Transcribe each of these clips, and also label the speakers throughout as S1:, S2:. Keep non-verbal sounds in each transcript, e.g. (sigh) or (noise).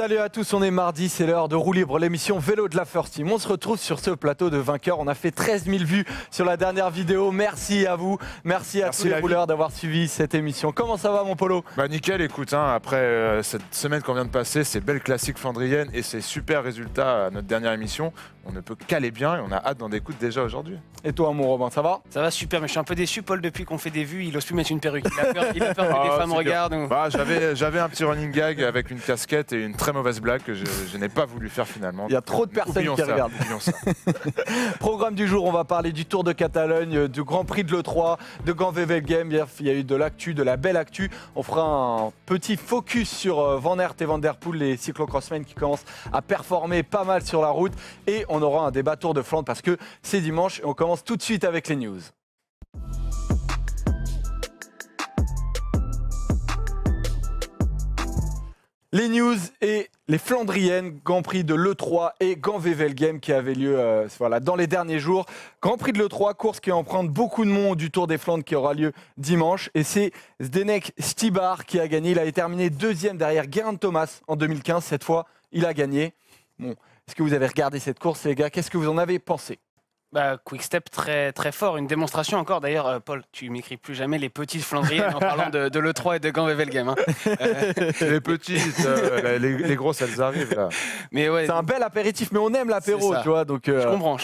S1: Salut à tous, on est mardi, c'est l'heure de Roue Libre, l'émission vélo de la First Team. On se retrouve sur ce plateau de vainqueurs. On a fait 13 000 vues sur la dernière vidéo. Merci à vous, merci à tous les rouleurs
S2: d'avoir suivi cette émission. Comment ça va, mon Polo Bah nickel, écoute, hein, après euh, cette semaine qu'on vient de passer, ces belles classiques flandriennes et ces super résultats à notre dernière émission, on ne peut qu'aller bien et on a hâte d'en écouter déjà aujourd'hui.
S3: Et toi, mon Robin, ça va Ça va super, mais je suis un peu déçu, Paul, depuis qu'on fait des vues, il ose plus mettre une perruque. Il a peur, que les (laughs) ah, femmes regardent. Bah,
S2: j'avais un petit running gag avec une casquette et une mauvaise blague que je, n'ai pas voulu faire finalement. Il y a trop de personnes qui regardent.
S1: (laughs) Programme du jour, on va parler du Tour de Catalogne, du Grand Prix de l'E3, de VV Game. Il y a eu de l'actu, de la belle actu. On fera un petit focus sur euh, Van Aert et Van Der Poel, les cyclocrossmen qui commencent à performer pas mal sur la route. Et on aura un débat Tour de Flandre parce que c'est dimanche on commence tout de suite avec les news. Les news et les Flandriennes, Grand Prix de l'E3 et Grand Game qui avait lieu euh, voilà, dans les derniers jours. Grand Prix de l'E3, course qui emprunte beaucoup de monde du Tour des Flandres qui aura lieu dimanche. Et c'est Zdenek Stibar qui a gagné. Il avait terminé deuxième derrière Guérin Thomas en 2015. Cette fois, il a gagné. Bon, est-ce que vous avez regardé cette course, les gars Qu'est-ce que vous en avez pensé
S3: bah, quick step très, très fort, une démonstration encore. D'ailleurs, euh, Paul, tu m'écris plus jamais les petites flandriennes en parlant de, l'E3 et de Gambevel hein. Game. (laughs)
S2: Les petites, euh,
S3: les,
S1: grosses, elles arrivent là. c'est un bel apéritif, mais on aime l'apéro, tu vois. Donc, euh, je comprends.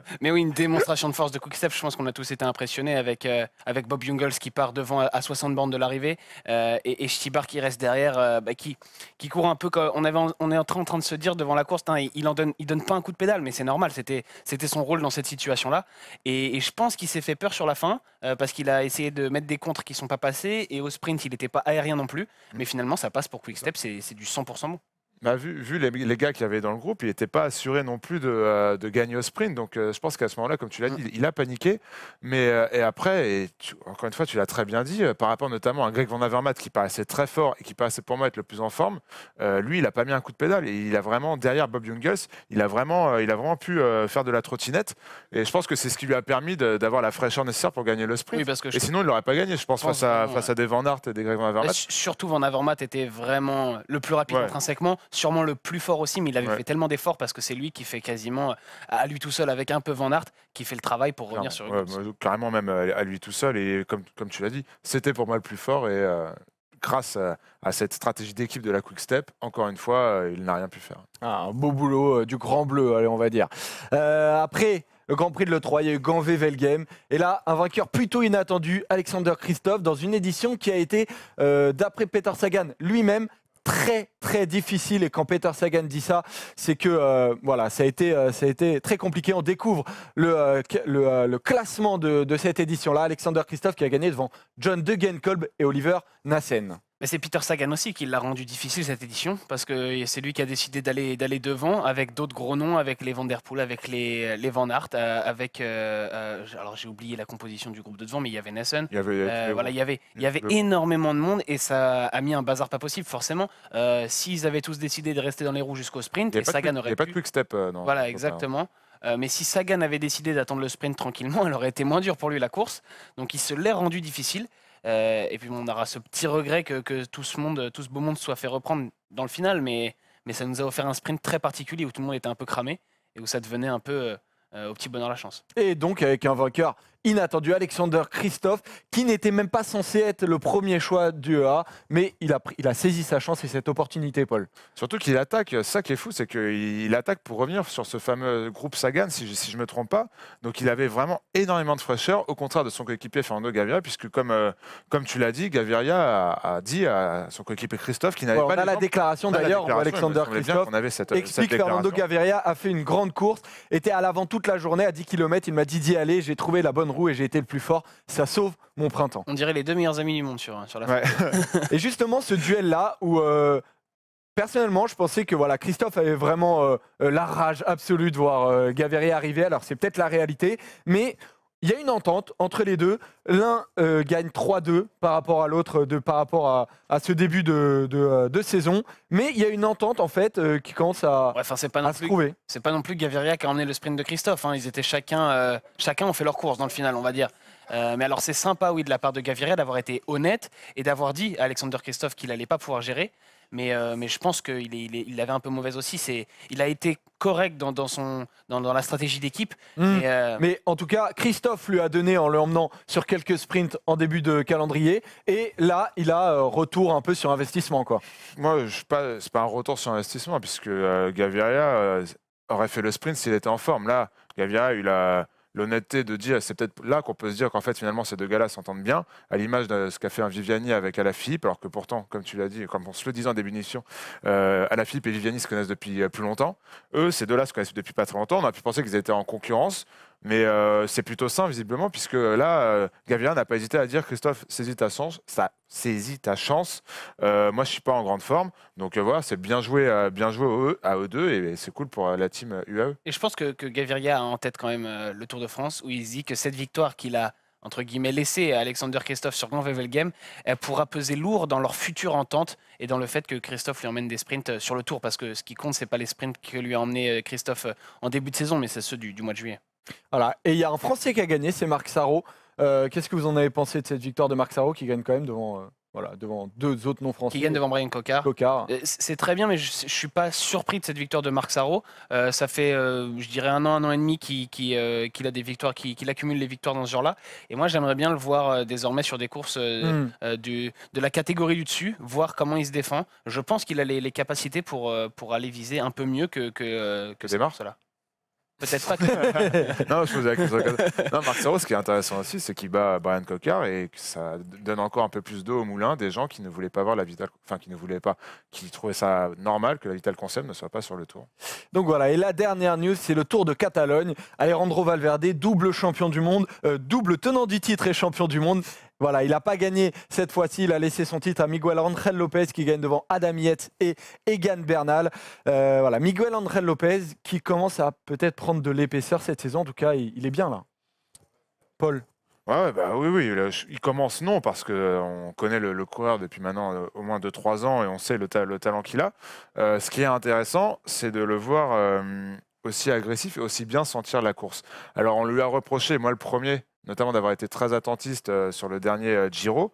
S3: (laughs) Mais oui, une démonstration de force de Quickstep Je pense qu'on a tous été impressionnés avec, avec Bob Jungels qui part devant à 60 bornes de l'arrivée et, et qui reste derrière, bah, qui, qui court un peu. Comme on, on est en train, de se dire devant la course, hein, il, en donne, il donne pas un coup de pédale, mais c'est normal. C'était, c'était son rôle dans cette situation-là. Et, je pense qu'il s'est fait peur sur la fin euh, parce qu'il a essayé de mettre des contres qui sont pas passés et au sprint il n'était pas aérien non plus. Mais finalement ça passe pour Quickstep, Step, c'est du 100% bon.
S2: Bah, vu, vu les, les, gars qu'il y avait dans le groupe, il n'était pas assuré non plus de, euh, de gagner au sprint. Donc euh, je pense qu'à ce moment-là, comme tu l'as dit, il, a paniqué. Mais euh, et après, et encore une fois, tu l'as très bien dit, par rapport notamment à Greg Van Avermaet qui paraissait très fort et qui paraissait pour moi être le plus en forme, lui, il n'a pas mis un coup de pédale. Et il a vraiment, derrière Bob Jungels, il a vraiment, il a vraiment pu faire de la trottinette. Et je pense que c'est ce qui lui a permis d'avoir la fraîcheur nécessaire pour gagner le sprint. et sinon, il l'aurait pas gagné, je pense, face, à, à des Van Aert et des Greg Van Avermaet.
S3: Surtout Van Avermaet était vraiment le plus rapide intrinsèquement sûrement le plus fort aussi, mais il avait fait tellement d'efforts parce que c'est lui qui fait quasiment à lui tout seul avec un peu Van art qui fait le travail pour revenir sur ouais, bah,
S2: Carrément même euh, à lui tout seul et comme, comme tu l'as dit, c'était pour moi le plus fort et euh, grâce à, cette stratégie d'équipe de la Quick Step, encore une fois, euh, il n'a rien pu faire.
S1: Ah, un beau boulot du grand bleu, allez on va dire. après le Grand Prix de l'E3, il y a eu Ganvé Velgame. Et là, un vainqueur plutôt inattendu, Alexander Christophe, dans une édition qui a été, d'après Peter Sagan lui-même, très très difficile et quand Peter Sagan dit ça, c'est que euh, voilà, ça a été euh, ça a été très compliqué. On découvre le euh, classement de, de cette édition là. Alexander Christophe qui a gagné devant John
S3: Degenkolb et Oliver Nassen. Mais c'est Peter Sagan aussi qui l'a rendu difficile cette édition, parce que c'est lui qui a décidé d'aller d'aller devant avec d'autres gros noms, avec les Van Der Poel, avec les, Van Aert, euh, avec euh, euh, alors j'ai oublié la composition du groupe de devant, mais il y avait Nessen. Il y avait, voilà, il y avait il y avait énormément de monde et ça a mis un bazar pas possible forcément. S'ils avaient tous décidé de rester dans les roues jusqu'au sprint, Sagan aurait Il n'y avait pas de quick step. non, voilà, hein. exactement. mais si Sagan avait décidé d'attendre le sprint tranquillement, (laughs) elle aurait été moins dure pour lui la course. Donc il se l'est rendu difficile. Euh, et puis on aura ce petit regret que, tout ce monde, tout ce beau monde soit fait reprendre dans le final, mais, ça nous a offert un sprint très particulier où tout le monde était un peu cramé et où ça devenait un peu euh, euh, au petit bonheur la chance.
S1: Et donc avec un vainqueur inattendu, Alexander Christophe, qui n'était même pas censé être le premier choix du EA, mais il a, il a saisi sa chance et cette opportunité, Paul.
S2: Surtout qu'il attaque, ça qui est fou, c'est qu'il attaque pour revenir sur ce fameux groupe Sagan, si je ne me trompe pas. Donc il avait vraiment énormément de fraîcheur, au contraire de son coéquipier Fernando Gaviria, puisque comme, euh, comme tu l'as dit, Gaviria a, dit à son coéquipier Christophe qu'il n'avait pas... On la déclaration d'ailleurs Alexander Christophe avait cette, explique Fernando
S1: Gaviria a fait une grande course, était à l'avant toute la journée à 10 km, il m'a dit d'y aller, j'ai trouvé la bonne roue et j'ai été le plus fort. Ça sauve mon printemps. On
S3: dirait les deux meilleurs amis du monde sur, sur la ouais. (laughs)
S1: Et justement, ce duel-là où. Euh, personnellement, je pensais que voilà, Christophe avait vraiment euh, euh, la rage absolue de voir euh, arriver. Alors c'est peut-être la réalité, mais il y a une entente entre les deux. L'un euh, gagne 3-2 par rapport à l'autre, euh, par rapport à, ce début euh, de, saison. Mais il y a une entente, en fait, qui commence à,
S3: pas se trouver. C'est pas non plus Gaviria qui a emmené le sprint de Christophe. Hein. Ils étaient chacun, chacun ont fait leur course dans le final, on va dire. mais alors c'est sympa, oui, de la part de Gaviria d'avoir été honnête et d'avoir dit à Alexander Christophe qu'il n'allait pas pouvoir gérer mais, euh, mais je pense qu'il est, il, avait un peu mauvaise aussi. C'est, il a été correct dans, dans son, dans, dans, la stratégie d'équipe. Hmm. Euh, mais
S1: en tout cas, Christophe lui a donné en le emmenant sur quelques sprints en début de
S2: calendrier. Et là, il a euh, retour un peu sur investissement. Quoi. Moi, ce n'est pas, pas un retour sur investissement, puisque Gaviria aurait fait le sprint s'il était en forme. Là, Gaviria, il a l'honnêteté de dire, c'est peut-être là qu'on peut se dire qu'en fait finalement ces deux gars-là s'entendent bien, à l'image de ce qu'a fait un Viviani avec Alaphilippe, alors que pourtant, comme tu l'as dit, comme on se le disait en début d'émission, euh, Alaphilippe et Viviani se connaissent depuis euh, plus longtemps. Eux, ces deux-là se connaissent depuis pas très longtemps, on a pu penser qu'ils étaient en concurrence. Mais euh, c'est plutôt sain, visiblement, puisque là, euh, Gaviria n'a pas hésité à dire Christophe, saisis ta chance. Ça, saisis ta chance. Euh, moi, je suis pas en grande forme. Donc voilà, c'est bien joué, bien joué e, à eux deux et, c'est cool pour la team UAE.
S3: Et je pense que, Gaviria a en tête quand même le Tour de France où il dit que cette victoire qu'il a entre guillemets laissée à Alexander Christophe sur Grand Game, elle pourra peser lourd dans leur future entente et dans le fait que Christophe lui emmène des sprints sur le tour parce que ce qui compte c'est pas les sprints que lui a emmené Christophe en début de saison mais c'est ceux du mois de juillet.
S1: Voilà. Et il y a un Français qui a gagné, c'est Marc Sarro. Euh, qu'est-ce que vous en avez pensé de cette victoire de Marc Sarro qui gagne quand même devant, euh, voilà, devant deux autres non français
S3: Qui gagne devant Brian Cocard. Euh, c'est très bien, mais je ne suis pas surpris de cette victoire de Marc Sarro. ça fait, je dirais, un an, un an et demi qu'il a des victoires, qu'il accumule les victoires dans ce genre-là. Et moi, j'aimerais bien le voir désormais sur des courses hmm. du, de la catégorie du dessus, voir comment il se défend. Je pense qu'il a les, capacités pour, pour aller viser un peu mieux que, que, que ces là Peut-être pas (laughs)
S2: non, je posais Non, Marc ce qui est intéressant aussi, c'est qu'il bat Brian Cocker et que ça donne encore un peu plus d'eau au moulin des gens qui ne voulaient pas voir la Vital. Enfin, qui ne voulaient pas. qui trouvaient ça normal que la Vital Concept ne soit pas sur le tour.
S1: Donc voilà, et la dernière news, c'est le tour de Catalogne. Alejandro Valverde, double champion du monde, euh, double tenant du titre et champion du monde, voilà, il n'a pas gagné cette fois-ci. Il a laissé son titre à Miguel André Lopez qui gagne devant Adam Yates et Egan Bernal. Euh, voilà, Miguel André Lopez qui commence à peut-être prendre de l'épaisseur cette saison. En tout cas, il, est bien là.
S2: Paul ouais, bah oui, oui, il commence non parce que euh, on connaît le, coureur depuis maintenant euh, au moins 2-3 ans et on sait le, talent qu'il a. ce qui est intéressant, c'est de le voir aussi agressif et aussi bien sentir la course. Alors on lui a reproché, moi le premier, notamment d'avoir été très attentiste euh, sur le dernier euh, Giro.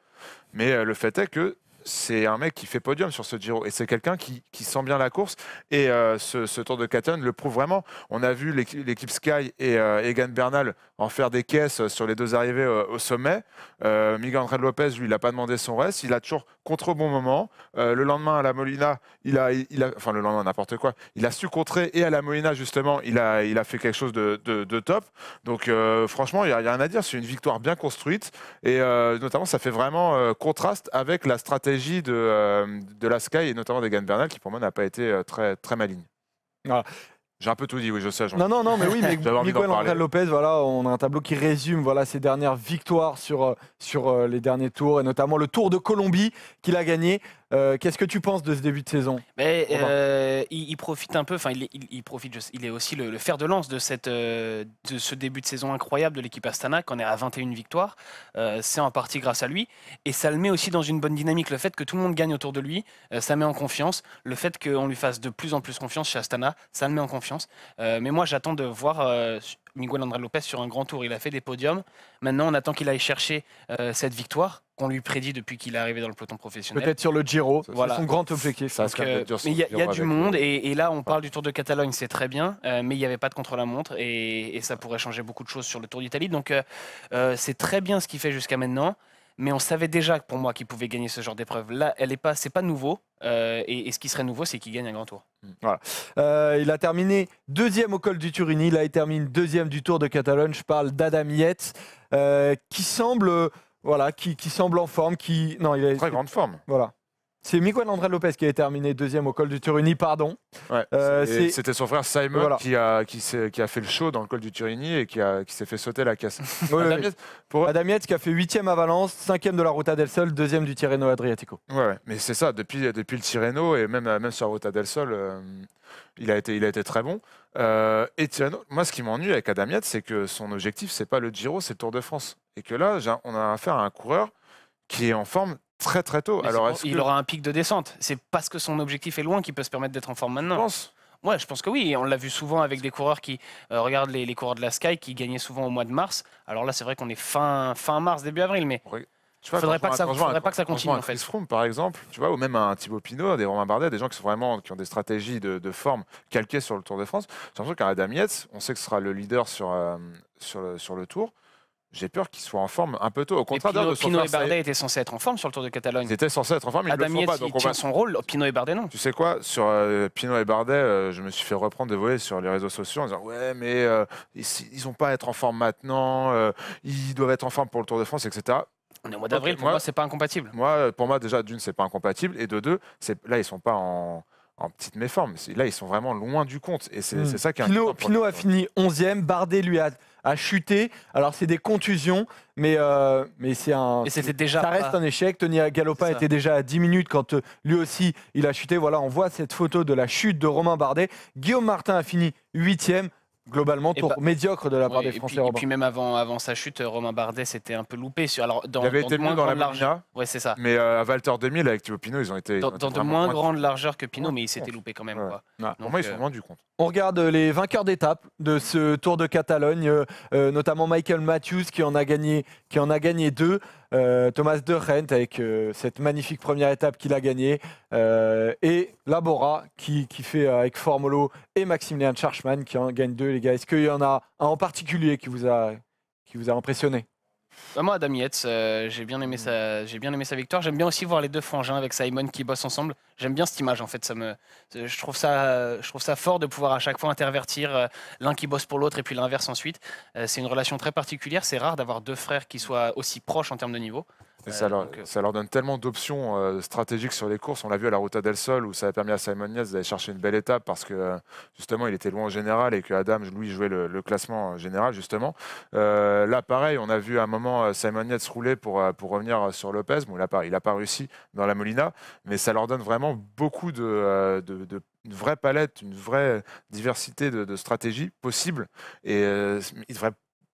S2: Mais euh, le fait est que c'est un mec qui fait podium sur ce Giro et c'est quelqu'un qui, sent bien la course et ce, Tour de Catane le prouve vraiment. On a vu l'équipe Sky et Egan Bernal en faire des caisses sur les deux arrivées au sommet. Miguel André Lopez, lui, il n'a pas demandé son reste. Il a toujours contre au bon moment. Euh, le lendemain, à la Molina, il a, il a, enfin le lendemain, n'importe quoi, il a su contrer et à la Molina, justement, il a, il a fait quelque chose de, de, top. Donc, euh, franchement, il n'y a, rien à dire. C'est une victoire bien construite et euh, notamment, ça fait vraiment contraste avec la stratégie de, la Sky et notamment d'Egan Bernal qui, pour moi, n'a pas été très, très maligne. Ah, j'ai un peu tout dit, oui, je sais. Non, non, non, mais oui, (laughs) mais Miguel Angel
S1: Lopez, voilà, on a un tableau qui résume voilà, ses dernières victoires sur, euh, sur euh, les derniers tours, et notamment le Tour de Colombie qu'il a gagné. Euh, qu'est-ce que tu penses de ce début de saison
S3: euh, il, profite un peu, enfin, il, il est aussi le, fer de lance de, cette, euh, de ce début de saison incroyable de l'équipe Astana, qu'on est à 21 victoires. C'est en partie grâce à lui. Et ça le met aussi dans une bonne dynamique. Le fait que tout le monde gagne autour de lui, ça met en confiance. Le fait qu'on lui fasse de plus en plus confiance chez Astana, ça le met en confiance. mais moi, j'attends de voir Miguel André Lopez sur un grand tour. Il a fait des podiums. Maintenant, on attend qu'il aille chercher euh, cette victoire qu'on lui prédit depuis qu'il est arrivé dans le peloton professionnel. Peut-être sur
S1: le Giro, c'est son grand objectif. il y a, du monde,
S3: euh, et, là on parle du Tour de Catalogne, c'est très bien, euh, mais il n'y avait pas de contre-la-montre, et, ça pourrait changer beaucoup de choses sur le Tour d'Italie. Donc c'est très bien ce qu'il fait jusqu'à maintenant mais on savait déjà pour moi qu'il pouvait gagner ce genre d'épreuve. Là, elle est pas, c'est pas nouveau. Euh, et, ce qui serait nouveau, c'est qu'il gagne un grand tour. Mm. Voilà.
S1: Euh, il a terminé deuxième au col du Turini. Là, il termine deuxième du Tour de Catalogne. Je parle d'Adam Yates, euh, qui semble, voilà, qui, semble en forme, qui, non, il est très grande forme. Voilà. C'est Miguel André Lopez qui a terminé deuxième au col du Turini, pardon.
S2: Euh, c'était son frère Simon qui, a, qui, a fait le show dans le col du Turini et qui, qui s'est fait sauter la casse. (laughs)
S1: qui a fait huitième à Valence, cinquième de la Ruta del Sol, deuxième du Tirreno Adriatico.
S2: Ouais, mais c'est ça, depuis, depuis le Tirreno et même, euh, même sur la Ruta del Sol, euh, il, a été, il a été très bon. et moi ce qui m'ennuie avec Adam Yates, c'est que son objectif, c'est pas le Giro, c'est le Tour de France. Et que là, on a affaire à un coureur qui est en forme très très tôt. Alors, il aura
S3: un pic de descente. C'est parce que son objectif est loin qu'il peut se permettre d'être en forme maintenant. Je pense. je pense que oui. On l'a vu souvent avec des coureurs qui euh, regardent les, coureurs de la Sky qui gagnaient souvent au mois de mars. Alors là, c'est vrai qu'on est fin, fin mars, début avril, mais. il Tu faudrait pas, que ça, faudrait pas que ça continue en fait.
S2: par exemple, tu vois, ou même un Thibaut Pinot, des Romain Bardet, des gens qui sont vraiment qui ont des stratégies de, forme calquées sur le Tour de France. J'ai l'impression qu'un Adam Yates, on sait que ce sera le leader sur euh, sur, sur le Tour j'ai peur qu'ils soient en forme un peu tôt. Au contraire, Pinot, et Bardet
S3: étaient censés être en forme sur le Tour de Catalogne. Ils étaient censés être en forme, mais ils ne le font pas. Donc tient son
S2: rôle, Pinot et Bardet non. Tu sais quoi, sur euh, Pinot et Bardet, euh, je me suis fait reprendre des volets sur les réseaux sociaux en disant ouais, mais euh, ils n'ont pas à être en forme maintenant, euh, ils doivent être en forme pour le Tour de France, etc.
S3: On est au mois d'avril, pour moi, c'est
S2: pas incompatible. Moi, pour moi, déjà, d'une, c'est pas incompatible, et de deux, là, ils sont pas en petite méforme. Là, ils sont vraiment loin du compte. Et c'est hmm. ça qui est a
S1: fini 11e. Bardet lui a a chuté. Alors c'est des contusions, mais, euh, mais c'est un. Ça reste un échec. Tony Galopin était déjà à 10 minutes quand euh, lui aussi il a chuté. Voilà, on voit cette photo de la chute de Romain Bardet. Guillaume Martin a fini 8 globalement tour médiocre de la part
S3: des Français. puis, même avant, avant sa chute, euh, Romain Bardet s'était un peu loupé sur. Alors dans, il avait été dans la largeur. c'est ça.
S2: Mais euh, à walter 2000 avec Thibaut Pinot, ils ont été dans, de moins, grande
S3: largeur que Pinot, mais il s'était loupé
S2: quand même. Quoi. non ils euh, sont rendus du compte.
S1: On regarde les vainqueurs d'étape de ce Tour de Catalogne, notamment Michael Matthews qui en a gagné, qui en a gagné deux. Euh, Thomas De Rent avec euh, cette magnifique première étape qu'il a gagnée, euh, et Labora qui, fait avec Formolo et Maximilian Charchman qui en gagne deux, les gars. Est-ce qu'il y en a un en particulier qui vous a, qui vous a impressionné
S3: bah, moi, Adam Yates, j'ai bien, aimé mm. j'ai bien aimé sa victoire. J'aime bien aussi voir les deux frangins avec Simon qui bossent ensemble. J'aime bien cette image en fait. Ça me, je trouve ça, je trouve ça fort de pouvoir à chaque fois intervertir euh, l'un qui bosse pour l'autre et puis l'inverse ensuite. Euh, c'est une relation très particulière. C'est rare d'avoir deux frères qui soient aussi proches en termes de niveau. Euh, ça,
S2: leur, donne tellement d'options stratégiques sur les courses. On l'a vu à la Ruta del Sol où ça a permis à Simon Yates d'aller chercher une belle étape parce que justement il était loin en général et que Adam, lui, jouait le, classement général justement. là, pareil, on a vu à un moment Simon Yates rouler pour, pour revenir sur Lopez. Bon, il n'a il a pas réussi dans la Molina, mais ça leur donne vraiment beaucoup de, euh, de, de une vraie palette, une vraie diversité de, stratégies possibles. Et euh, il devrait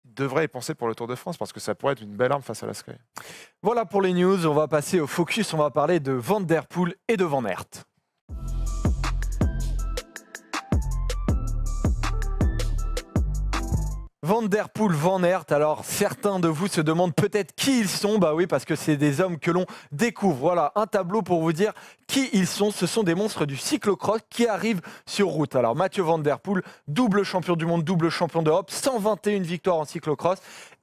S2: devrait y penser pour le Tour de France parce que ça pourrait être une belle arme face à la Sky. Voilà pour les news,
S1: on va passer au focus, on va parler de Van Der Poel et de Van Aert. Van Der Van Aert, alors certains de vous se demandent peut-être qui ils sont, bah oui parce que c'est des hommes que l'on découvre. Voilà, un tableau pour vous dire qui ils sont, ce sont des monstres du cyclocross qui arrivent sur route. Alors Mathieu Van Der double champion du monde, double champion d'Europe, 121 victoires en cyclocross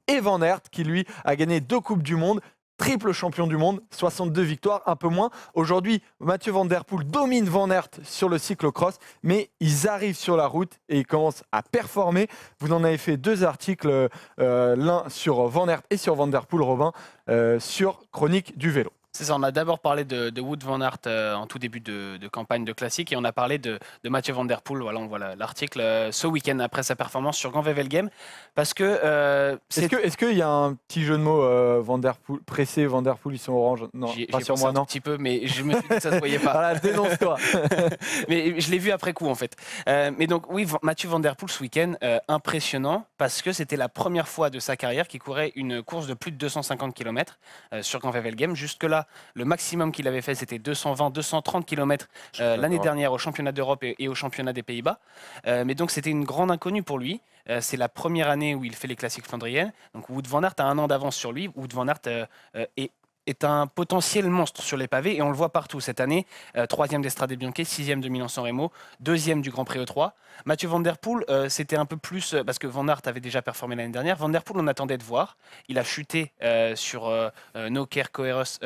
S1: et Van Aert qui lui a gagné deux Coupes du Monde, triple champion du monde, 62 victoires, un peu moins. Aujourd'hui, Mathieu Van Der Poel domine Van Aert sur le cyclocross, mais ils arrivent sur la route et ils commencent à performer. Vous en avez fait deux articles, euh, l'un sur Van Aert et sur Van Der Poel, Robin, euh, sur Chronique
S3: du vélo. C'est ça, on a d'abord parlé de, Wood Van Aert euh, en tout début de, campagne de classique et on a parlé de, Mathieu Van Der Poel, voilà, on voit l'article euh, ce week-end après sa performance sur Grand Vevel Game. Parce euh,
S1: que. Est-ce qu'il est y a un petit jeu de mots Van pressé Van Der Poel, ils sont
S3: orange Non, pas sur moi, non. Un petit peu, mais je me suis dit que ça se voyait pas. (laughs) voilà, dénonce-toi (laughs) Mais je l'ai vu après coup, en fait. mais donc, oui, Mathieu Van Der Poel ce week-end, impressionnant parce que c'était la première fois de sa carrière qu'il courait une course de plus de 250 km sur Grand Vevel Game. Jusque-là, le maximum qu'il avait fait, c'était 220, 230 km l'année dernière au championnat d'Europe et, au championnat des Pays-Bas. Euh, mais donc, c'était une grande inconnue pour lui. Euh, c'est la première année où il fait les classiques flandriennes. Donc, Wood van Aert a un an d'avance sur lui. Wood van Aert euh, est est un potentiel monstre sur les pavés et on le voit partout cette année. Euh, troisième d'Estrade 6 sixième de Milan-San Remo, deuxième du Grand Prix E3. Mathieu Van Der Poel, euh, c'était un peu plus euh, parce que Van Aert avait déjà performé l'année dernière. Van Der Poel, on attendait de voir. Il a chuté sur No Care Coeros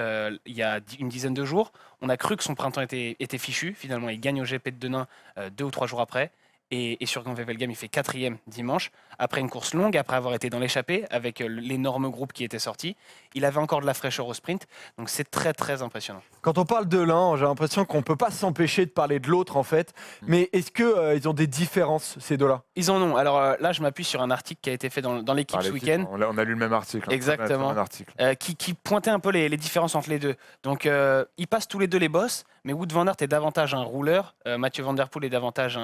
S3: il y a une dizaine de jours. On a cru que son printemps était, était fichu. Finalement, il gagne au GP de Denain deux ou trois jours après. Et, sur Grand Game, il fait quatrième dimanche, après une course longue, après avoir été dans l'échappée, avec euh, l'énorme groupe qui était sorti. Il avait encore de la fraîcheur au sprint, donc c'est très très impressionnant.
S1: Quand on parle de l'un, j'ai l'impression qu'on ne peut pas s'empêcher de parler de l'autre en fait, mm. mais est-ce qu'ils euh, ils ont des différences ces deux-là
S3: Ils en ont. Alors euh, là, je m'appuie sur un article qui a été fait dans, l'équipe ce week-end. On, a lu le même article. Hein. Exactement. article. qui, pointait un peu les, les, différences entre les deux. Donc ils passent tous les deux les bosses, mais Wood Van Aert est davantage un rouleur. Euh, Mathieu Van Der Poel est davantage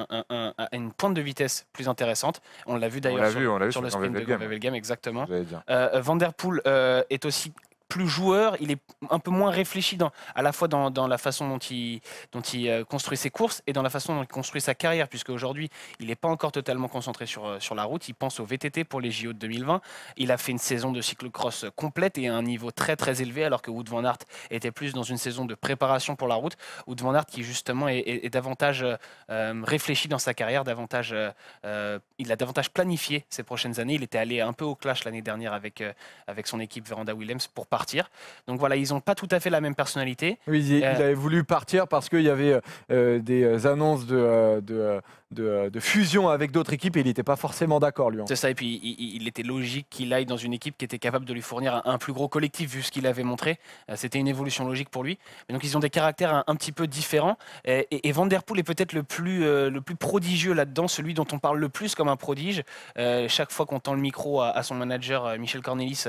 S3: une pointe de vitesse plus intéressante. On l'a vu d'ailleurs sur, le sprint de Game, exactement. Euh, Van Der Poel euh, est aussi plus joueur, il est un peu moins réfléchi dans, à la fois dans, la façon dont il, dont il euh, construit ses courses et dans la façon dont il construit sa carrière, puisque aujourd'hui, il n'est pas encore totalement concentré sur, euh, sur la route. Il pense au VTT pour les JO de 2020. Il a fait une saison de cyclocross euh, complète et un niveau très très élevé, alors que Wood van Aert était plus dans une saison de préparation pour la route. Wood van Aert qui justement est, davantage réfléchi dans sa carrière, davantage, il a davantage planifié ses prochaines années. Il était allé un peu au clash l'année dernière avec, avec son équipe Veranda Williams pour partir donc voilà, ils n'ont pas tout à fait la même personnalité. Oui, euh, il, avait
S1: voulu partir parce qu'il y avait euh, euh, des annonces de euh, de, fusion avec d'autres équipes et il n'était pas forcément d'accord lui. Hein. C'est
S3: ça, et puis il, était logique qu'il aille dans une équipe qui était capable de lui fournir un, plus gros collectif vu ce qu'il avait montré. Euh, c'était une évolution logique pour lui. Mais donc ils ont des caractères un, petit peu différents. Et, et, Van Der est peut-être le, plus euh, le plus prodigieux là-dedans, celui dont on parle le plus comme un prodige. chaque fois qu'on tend le micro à, son manager Michel Cornelis,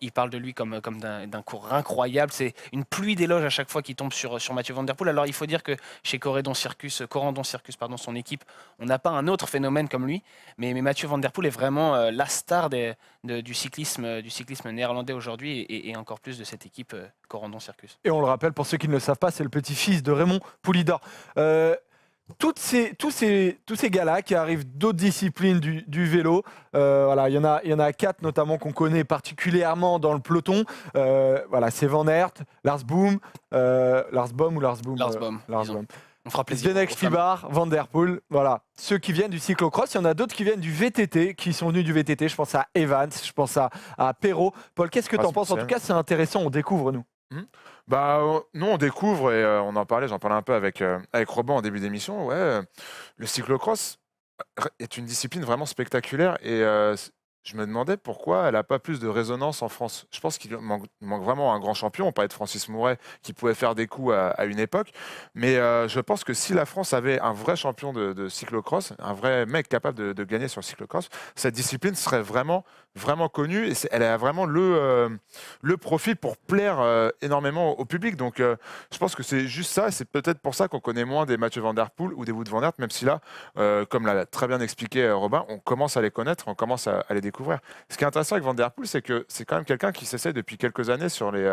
S3: il parle de lui comme, comme d'un cours incroyable. C'est une pluie d'éloges à chaque fois qui tombe sur, sur Mathieu Van Der Alors il faut dire que chez Corédon Circus, Circus pardon, son équipe, on n'a pas un autre phénomène comme lui. Mais, Mathieu Van Der Poel est vraiment euh, la star euh, du, cyclisme, néerlandais aujourd'hui et, encore plus de cette équipe euh, Corandon Circus.
S1: Et on le rappelle, pour ceux qui ne le savent pas, c'est le petit-fils de Raymond Poulidor. ces, tous ces, tous ces gars-là qui arrivent d'autres disciplines du, vélo, voilà, il y en a, y en a quatre notamment qu'on connaît particulièrement dans le peloton. voilà, c'est Van Aert, Lars Boom, Lars Boom ou Lars Boom. Lars Boom. On fera plaisir. voilà. Ceux qui viennent du cyclocross, il y en a d'autres qui viennent du VTT, qui sont venus du VTT. Je pense à Evans, je pense à, à Perrault. Paul, qu'est-ce que ah, tu en penses En tout cas, c'est intéressant, on découvre, nous. Hmm?
S2: Bah, nous, on découvre, et euh, on en parlait, j'en parlais un peu avec, euh, Robin en début d'émission. Ouais, euh, le cyclocross est une discipline vraiment spectaculaire et je me demandais pourquoi elle n'a pas plus de résonance en France. Je pense qu'il manque, vraiment un grand champion. On parlait de Francis Mouret qui pouvait faire des coups à, une époque. Mais euh, je pense que si la France avait un vrai champion de, cyclo cyclocross, un vrai mec capable de, de, gagner sur le cyclocross, cette discipline serait vraiment vraiment connue. Et elle a vraiment le, euh, le profil pour plaire euh, énormément au, public. Donc euh, je pense que c'est juste ça. C'est peut-être pour ça qu'on connaît moins des Mathieu Van Der Poel ou des Wood Van Aert, même si là, comme l'a très bien expliqué Robin, on commence à les connaître, on commence à, les découvrir. Ce qui est intéressant avec Van Der Poel, c'est que c'est quand même quelqu'un qui s'essaie depuis quelques années sur les,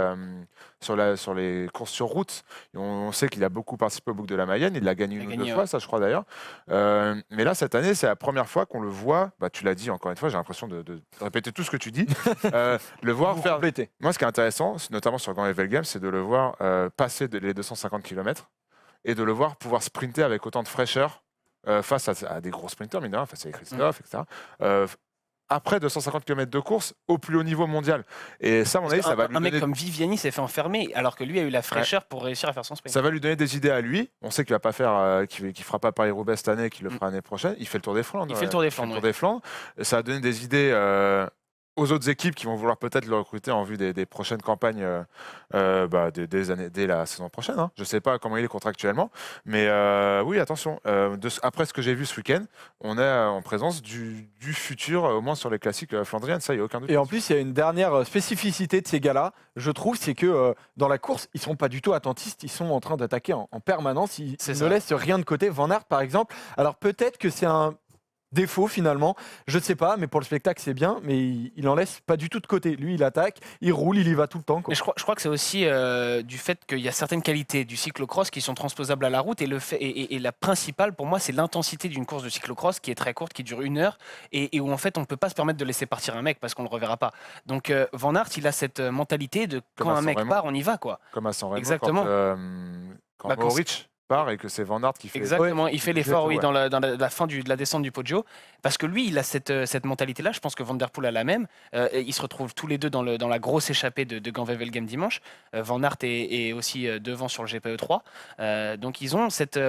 S2: sur la, sur les courses sur route. On, on, sait qu'il a beaucoup participé au book de la Mayenne. Il l'a gagné une ou deux fois, ça je crois d'ailleurs. mais là, cette année, c'est la première fois qu'on le voit. Bah, tu l'as dit encore une fois, j'ai l'impression de, répéter tout ce que tu dis, (laughs) euh, le voir faire. répéter. Moi, ce qui est intéressant, notamment sur Grand Level Games, c'est de le voir euh, passer les 250 km et de le voir pouvoir sprinter avec autant de fraîcheur euh, face à, des gros sprinters, mais non, face à Christophe, mm. etc après 250 km de course au plus haut niveau mondial. Et ça, à mon avis, ça va un mec comme Viviani s'est fait enfermer
S3: alors que lui a eu la fraîcheur pour réussir à faire son sprint. Ça
S2: va lui donner des idées à lui. On sait qu'il va pas faire, euh, fera pas Paris-Roubaix cette année, qu'il le mm. fera l'année prochaine. Il fait le Tour des Flandres. Il fait le Tour des Flandres. Ça a donné des idées euh, aux autres équipes qui vont vouloir peut-être le recruter en vue des, prochaines campagnes euh, euh, bah, des, années, dès la saison prochaine. Hein. Je ne sais pas comment il est contractuellement, mais euh, oui, attention. de, après ce que j'ai vu ce week-end, on est en présence du, futur, au moins sur les classiques flandriennes, ça, il n'y a aucun doute. Et en
S1: plus, il y a une dernière spécificité de ces gars-là, je trouve, c'est que dans la course, ils ne sont pas du tout attentistes, ils sont en train d'attaquer en, permanence, ils, ne laissent rien de côté. Van Aert, par exemple, alors peut-être que c'est un défaut finalement Je ne sais pas, mais pour le spectacle, c'est bien, mais il, en laisse pas du tout de côté. Lui, il attaque, il roule, il y va tout le temps.
S3: je, crois, que c'est aussi euh, du fait qu'il y a certaines qualités du cyclocross qui sont transposables à la route. Et, le fait, et, la principale, pour moi, c'est l'intensité d'une course de cyclocross qui est très courte, qui dure une heure, et, où en fait, on ne peut pas se permettre de laisser partir un mec parce qu'on ne le reverra pas. Donc, euh, Van Aert, il a cette euh, mentalité de quand un mec part, on y va. quoi. Comme à
S2: Exactement. Bah, et que c'est Van Aert qui fait Exactement, il fait l'effort, oui, dans,
S3: la, fin de la descente du Poggio. Parce que lui, il a cette, euh, cette mentalité-là. Je pense que Van Der Poel a la même. Euh, et ils se retrouvent tous les deux dans, dans la grosse échappée de, de Game dimanche. Euh, Van Aert est, aussi devant sur le GPE 3. donc ils ont cette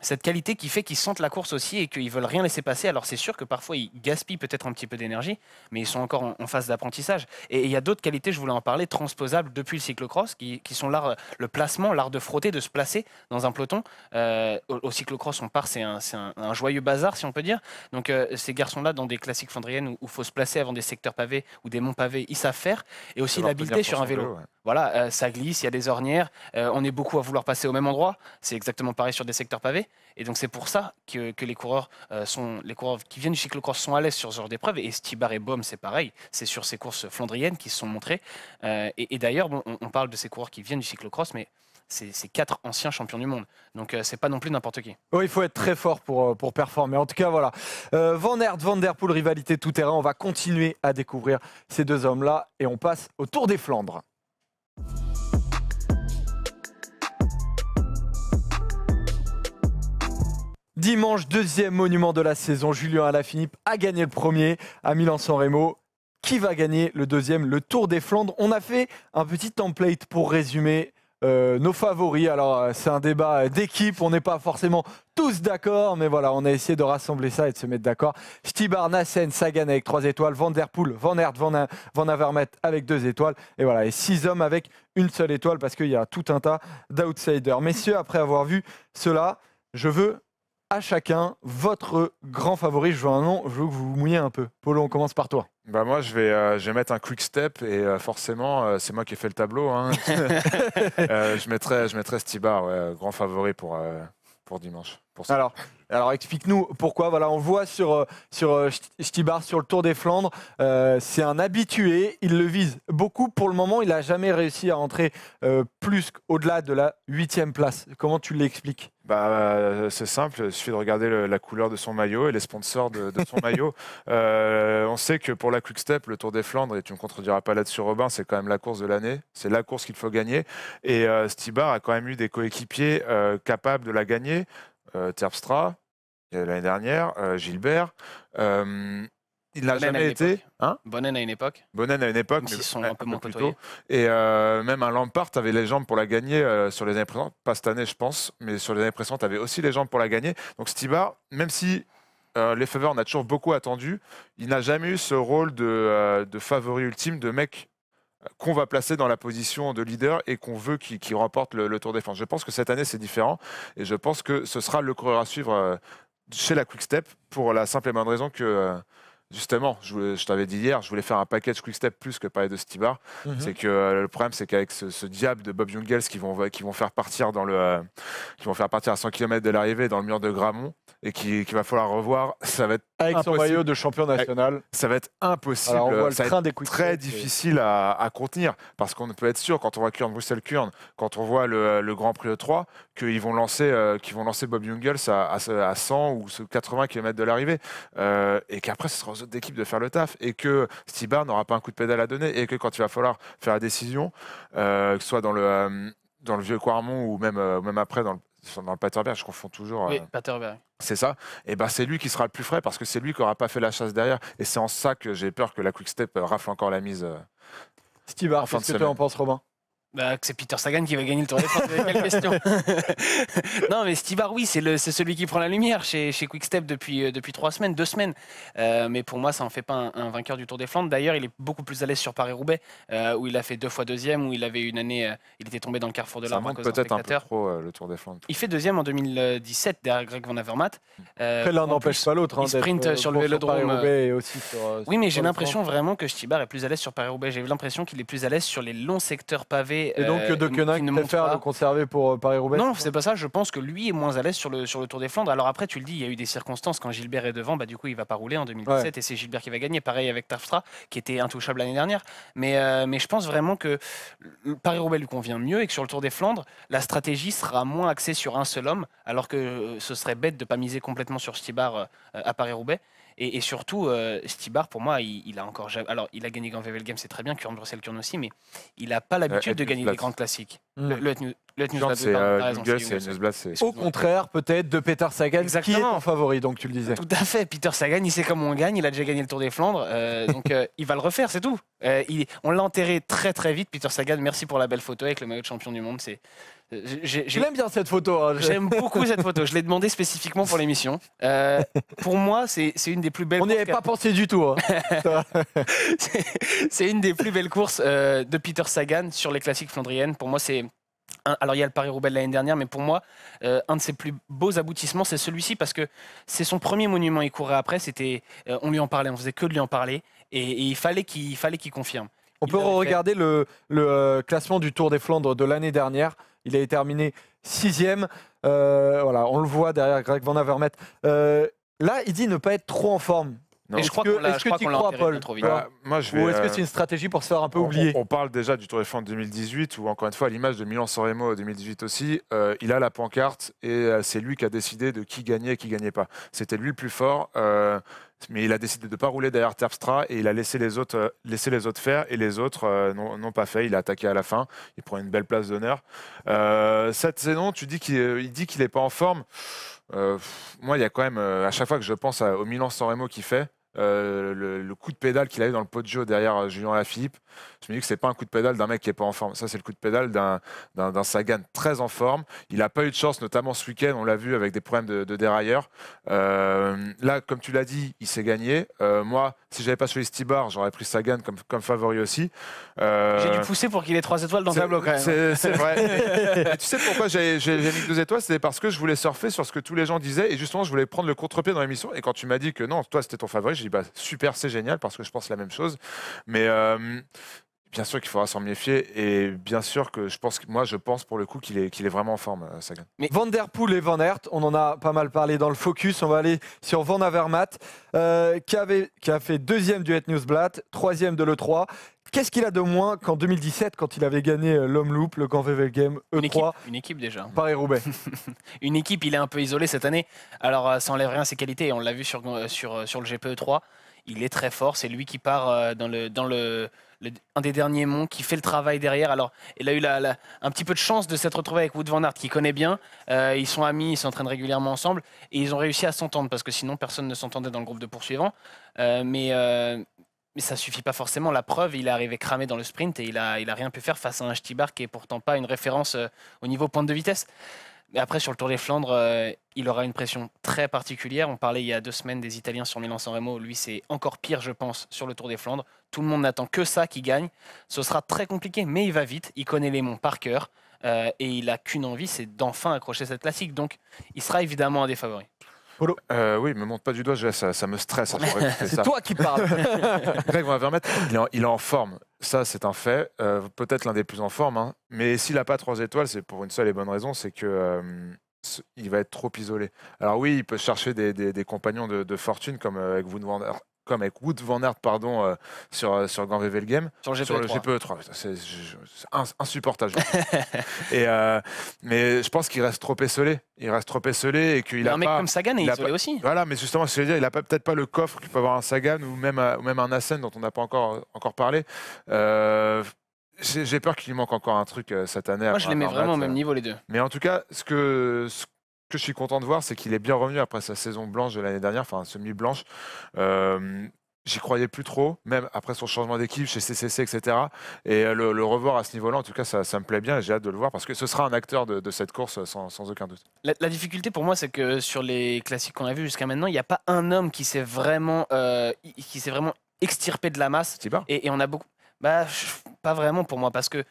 S3: cette qualité qui fait qu'ils sentent la course aussi et qu'ils veulent rien laisser passer. Alors c'est sûr que parfois ils gaspillent peut-être un petit peu d'énergie, mais ils sont encore en, phase d'apprentissage. Et il y a d'autres qualités, je voulais en parler, transposables depuis le cyclocross, qui, qui sont l'art, le placement, l'art de frotter, de se placer dans un peloton. Euh, au, cyclocross, on part, c'est un, joyeux bazar, si on peut dire. Donc euh, ces garçons-là, dans des classiques fondriennes où il faut se placer avant des secteurs pavés ou des monts pavés, ils savent faire. Et aussi l'habileté sur un vélo voilà, euh, ça glisse, il y a des ornières, euh, on est beaucoup à vouloir passer au même endroit. C'est exactement pareil sur des secteurs pavés. Et donc c'est pour ça que, les coureurs euh, sont, les coureurs qui viennent du cyclocross sont à l'aise sur ce genre d'épreuve. Et Stibar et Baum, c'est pareil. C'est sur ces courses flandriennes qui se sont montrées. et, d'ailleurs, on, parle de ces coureurs qui viennent du cyclocross, mais c'est quatre anciens champions du monde. Donc ce c'est pas non plus n'importe qui. Oh,
S1: il faut être très fort pour, performer. En tout cas, voilà. Van Aert, Van Der Poel, rivalité tout terrain. On va continuer à découvrir ces deux hommes-là et on passe au Tour des Flandres. Dimanche, deuxième monument de la saison. Julien Alaphilippe a gagné le premier à Milan-San Remo. Qui va gagner le deuxième Le Tour des Flandres. On a fait un petit template pour résumer euh, nos favoris. Alors, euh, c'est un débat euh, d'équipe. On n'est pas forcément tous d'accord, mais voilà, on a essayé de rassembler ça et de se mettre d'accord. Stibar, Nassen, Sagan avec trois étoiles, Van Der Poel, Van Aert, Van, Van avec deux étoiles, et voilà, et six hommes avec une seule étoile parce qu'il y a tout un tas d'outsiders. Messieurs, après avoir vu cela, je veux à chacun votre grand favori. Je vois un nom, je veux que vous vous mouillez un peu. Polo, on commence par toi.
S2: Bah moi, je vais, euh, je vais mettre un quick step et euh, forcément, euh, c'est moi qui ai fait le tableau. Hein. (laughs) je mettrai, je mettrai Stibar, grand favori pour, pour dimanche. Pour ça. Alors,
S1: alors explique-nous pourquoi. Voilà, on voit sur, sur Stibar sur le Tour des Flandres, c'est un habitué, il le vise beaucoup. Pour le moment, il n'a jamais réussi à entrer plus
S2: qu'au-delà de la huitième place. Comment tu l'expliques bah, C'est simple, il suffit de regarder la couleur de son maillot et les sponsors de, son maillot. (laughs) Euh, on sait que pour la Quick Step, le Tour des Flandres, et tu ne me contrediras pas là-dessus Robin, c'est quand même la course de l'année, c'est la course qu'il faut gagner. Et euh, Stibar a quand même eu des coéquipiers euh, capables de la gagner. Euh, Terpstra, l'année dernière, Gilbert. Il n'a jamais été. Hein Bonnen à une époque. Bonnen à une époque, mais, sont un, peu, moins Et euh, même un Lampard avait les jambes pour la gagner euh, sur les années précédentes. Pas cette année, je pense, mais sur les années précédentes, avait aussi les jambes pour la gagner. Donc Stiba, même si euh, les faveurs, on a toujours beaucoup attendu, il n'a jamais eu ce rôle de, favori ultime, de mec qu'on va placer dans la position de leader et qu'on veut qu'il remporte le, Tour des France. Je pense que cette année, c'est différent et je pense que ce sera le coureur à suivre chez la Quick Step pour la simple et bonne raison que Justement, je, t'avais dit hier, je voulais faire un package Quick Step plus que parler de Stibar. Mhm. C'est que euh, le problème, c'est qu'avec ce, diable de Bob Jungels qui vont, qui faire partir dans le, euh, qui vont faire partir à 100 km de l'arrivée dans le mur de Gramont et qui, va falloir revoir, ça va être avec impossible. son de champion national, ça va être impossible. on voit va être très difficile à, contenir parce qu'on ne peut être sûr quand on voit Kurn Bruxelles Kurn, quand on voit le, Grand Prix 3, qu'ils vont lancer, euh, vont lancer Bob Jungels à, 100 ou 80 km de l'arrivée et qu'après ce d'équipe de faire le taf et que Stibar n'aura pas un coup de pédale à donner et que quand il va falloir faire la décision, euh, que ce soit dans le, euh, dans le vieux Quarmont ou même, euh, même après dans le, Paterberg, je confonds toujours. Oui, Paterberg. C'est ça. Et eh ben c'est lui qui sera le plus frais parce que c'est lui qui aura pas fait la chasse derrière. Et c'est en ça que j'ai peur que la
S3: Quick Step rafle encore la mise. Stibar, qu'est-ce que tu en penses, Romain bah, c'est Peter Sagan qui va gagner le Tour des Flandres, Quelle question (laughs) Non, mais Stibar, oui, c'est celui qui prend la lumière chez, chez Quickstep depuis, euh, depuis trois semaines, deux semaines. Euh, mais pour moi, ça en fait pas un, vainqueur du Tour des Flandres. D'ailleurs, il est beaucoup plus à l'aise sur Paris-Roubaix, euh, où il a fait deux fois deuxième, où il avait une année, il était tombé dans le carrefour de l'arbre. peut-être un peu trop le Tour des Flandres. Il fait deuxième en 2017 derrière Greg Van Avermaet. Mm. l'un n'empêche pas l'autre. il hein, sprint sur le Paris-Roubaix Et aussi sur, oui, mais j'ai l'impression vraiment que Stibar est plus à l'aise sur Paris-Roubaix. J'ai l'impression qu'il est plus à l'aise sur les longs secteurs pavés et donc, euh, De Koenig préfère pas... le conserver pour euh, Paris-Roubaix Non, c'est pas ça. Je pense que lui est moins à l'aise sur le, Tour des Flandres. Alors après, tu le dis, il y a eu des circonstances. Quand Gilbert est devant, bah, du coup, il va pas rouler en 2017 et c'est Gilbert qui va gagner. Pareil avec Taftra, qui était intouchable l'année dernière. Mais, euh, mais je pense vraiment que Paris-Roubaix lui convient mieux et que sur le Tour des Flandres, la stratégie sera moins axée sur un seul homme, alors que ce serait bête de pas miser complètement sur Stibar à Paris-Roubaix. Et, surtout, euh, Stibar, pour moi, il, a encore. Alors, il a gagné Grand Vevel Game, c'est très bien, Curne Bruxelles, Curne aussi, mais il n'a pas euh, l'habitude de gagner les grands classiques. Hmm. Le, le, le, euh, c'est Au contraire, peut-être, de Peter Sagan, qui est en favori, donc tu le disais. Tout à fait. Peter Sagan, il sait comment on gagne. Il a déjà gagné le Tour des Flandres. Euh, (laughs) donc, il va le refaire, c'est tout. on l'a enterré très, très vite, Peter Sagan. Merci pour la belle photo avec le maillot de champion du monde. C'est J'aime bien cette photo. Hein, J'aime beaucoup cette photo. Je l'ai demandé spécifiquement pour l'émission. Euh, pour moi, c'est une des plus belles. On n'y avait pas pensé du tout. Hein. (laughs) c'est une des plus belles courses euh, de Peter Sagan sur les classiques flandriennes. Pour moi, c'est alors il y a le Paris-Roubaix de l'année dernière, mais pour moi, euh, un de ses plus beaux aboutissements, c'est celui-ci parce que c'est son premier monument. Il courait après, c'était, on lui en parlait, on faisait que de lui en parler, et, il fallait qu'il fallait qu'il confirme. On peut regarder
S1: le, le, classement du Tour des Flandres de l'année dernière. Il avait terminé sixième. Euh, voilà, on le voit derrière Greg Van Avermaet. Euh, là, il dit ne pas être trop en forme. est-ce je crois crois, Paul bah, Ou est-ce que euh, c'est une
S2: stratégie pour se faire un peu oublier on, parle déjà du Tour de France 2018, ou encore une fois, l'image de Milan en 2018 aussi, il a la pancarte et c'est lui qui a décidé de qui gagnait et qui gagnait pas. C'était lui le plus fort mais il a décidé de ne pas rouler derrière Terpstra et il a laissé les autres, euh, les autres faire et les autres euh, n'ont pas fait. Il a attaqué à la fin. Il prend une belle place d'honneur. Euh, cette saison, tu dis qu'il euh, dit qu'il n'est pas en forme. moi, il y a quand même, à chaque fois que je pense au Milan Remo qu'il fait, euh, le, coup de pédale qu'il a eu dans le pot de derrière euh, Julien Lafilippe, je me dis que c'est pas un coup de pédale d'un mec qui est pas en forme. Ça, c'est le coup de pédale d'un Sagan très en forme. Il n'a pas eu de chance, notamment ce week-end, on l'a vu avec des problèmes de, de euh, là, comme tu l'as dit, il s'est gagné. moi, si j'avais pas choisi Stibar, j'aurais pris Sagan comme, comme favori aussi. J'ai dû pousser
S3: pour qu'il ait trois étoiles dans le tableau quand même. C'est vrai. (laughs)
S2: tu sais pourquoi j'ai mis deux étoiles C'était parce que je voulais surfer sur ce que tous les gens disaient et justement, je voulais prendre le contre-pied dans l'émission. Et quand tu m'as dit que non, toi, c'était ton favori, bah, super, c'est génial parce que je pense la même chose. Mais euh, bien sûr qu'il faudra s'en méfier et bien sûr que je pense que moi je pense pour le coup qu'il est est vraiment en forme euh, Sagan.
S1: Van der Poel et Van Aert, on en a pas mal parlé dans le focus, on va aller sur Van Avermaet euh, qui avait qui a fait deuxième du Het Newsblatt, troisième de l'E3 Qu'est-ce qu'il a de moins qu'en 2017, quand il avait gagné euh, l'Homme Loop, le Grand VV
S3: Game E3 e Une équipe, déjà. Paris-Roubaix. (laughs) une équipe, il est un peu isolé cette année. Alors, euh, ça n'enlève rien à ses qualités. On l'a vu sur, euh, sur, sur le GPE3. Il est très fort. C'est lui qui part dans le. Dans le un des derniers monts qui fait le travail derrière. Alors, il a eu un petit peu de chance de s'être retrouvé avec Wood Van Aert, qui connaît bien. ils sont amis, ils s'entraînent régulièrement ensemble et ils ont réussi à s'entendre parce que sinon personne ne s'entendait dans le groupe de poursuivants. mais mais ça suffit pas forcément. La preuve, il est arrivé cramé dans le sprint et il a, il a rien pu faire face à un Stibar qui est pourtant pas une référence euh, au niveau pointe de vitesse. Mais après, sur le Tour des Flandres, euh, il aura une pression très particulière. On parlait il y a deux semaines des Italiens sur Milan-San Remo. Lui, c'est encore pire, je pense, sur le Tour des Flandres. Tout le monde n'attend que ça qu'il gagne. Ce sera très compliqué, mais il va vite. Il connaît les monts par cœur. Euh, et il a qu'une envie, c'est d'enfin accrocher cette classique. Donc, il sera évidemment un des
S2: euh, oui, me montre pas du doigt, ça, ça, me stresse. Hein, (laughs) c'est toi qui
S3: parles. (laughs)
S2: il, est en, forme. Ça, c'est un fait. Euh, peut-être l'un des plus en forme. Hein. Mais s'il n'a pas trois étoiles, c'est pour une seule et bonne raison, c'est que euh, il va être trop isolé. Alors oui, il peut chercher des, compagnons de, fortune comme euh, avec Wood comme avec Wood Van Aert, pardon, euh, sur, euh, sur Grand Game. Sur le 3 e e C'est insupportable. (laughs) et, euh, mais je pense qu'il reste trop esselé. Il reste trop esselé et qu'il a. Un mec comme Sagan est isolé aussi. Voilà, mais justement, je veux dire, il n'a peut-être pas le coffre qu'il peut avoir un Sagan ou même, ou même un Asen dont on n'a pas encore, encore parlé. j'ai peur qu'il manque encore un truc cette année. Moi, je les mets vraiment au même niveau, les deux. Mais en tout cas, ce que, que je suis content de voir, c'est qu'il est bien revenu après sa saison blanche de l'année dernière, enfin semi-blanche. Euh, j'y croyais plus trop, même après son changement d'équipe chez CCC, etc. Et euh, le, revoir à ce niveau-là, en tout cas, ça, me plaît bien et j'ai hâte de le voir parce que ce sera un acteur de, cette course euh, sans, aucun doute.
S3: La, difficulté pour moi, c'est que sur les classiques qu'on a vus jusqu'à maintenant, il n'y a pas un homme qui s'est vraiment, qui s'est vraiment extirpé de la masse. Et, et on a beaucoup. Bah, pas vraiment pour moi parce que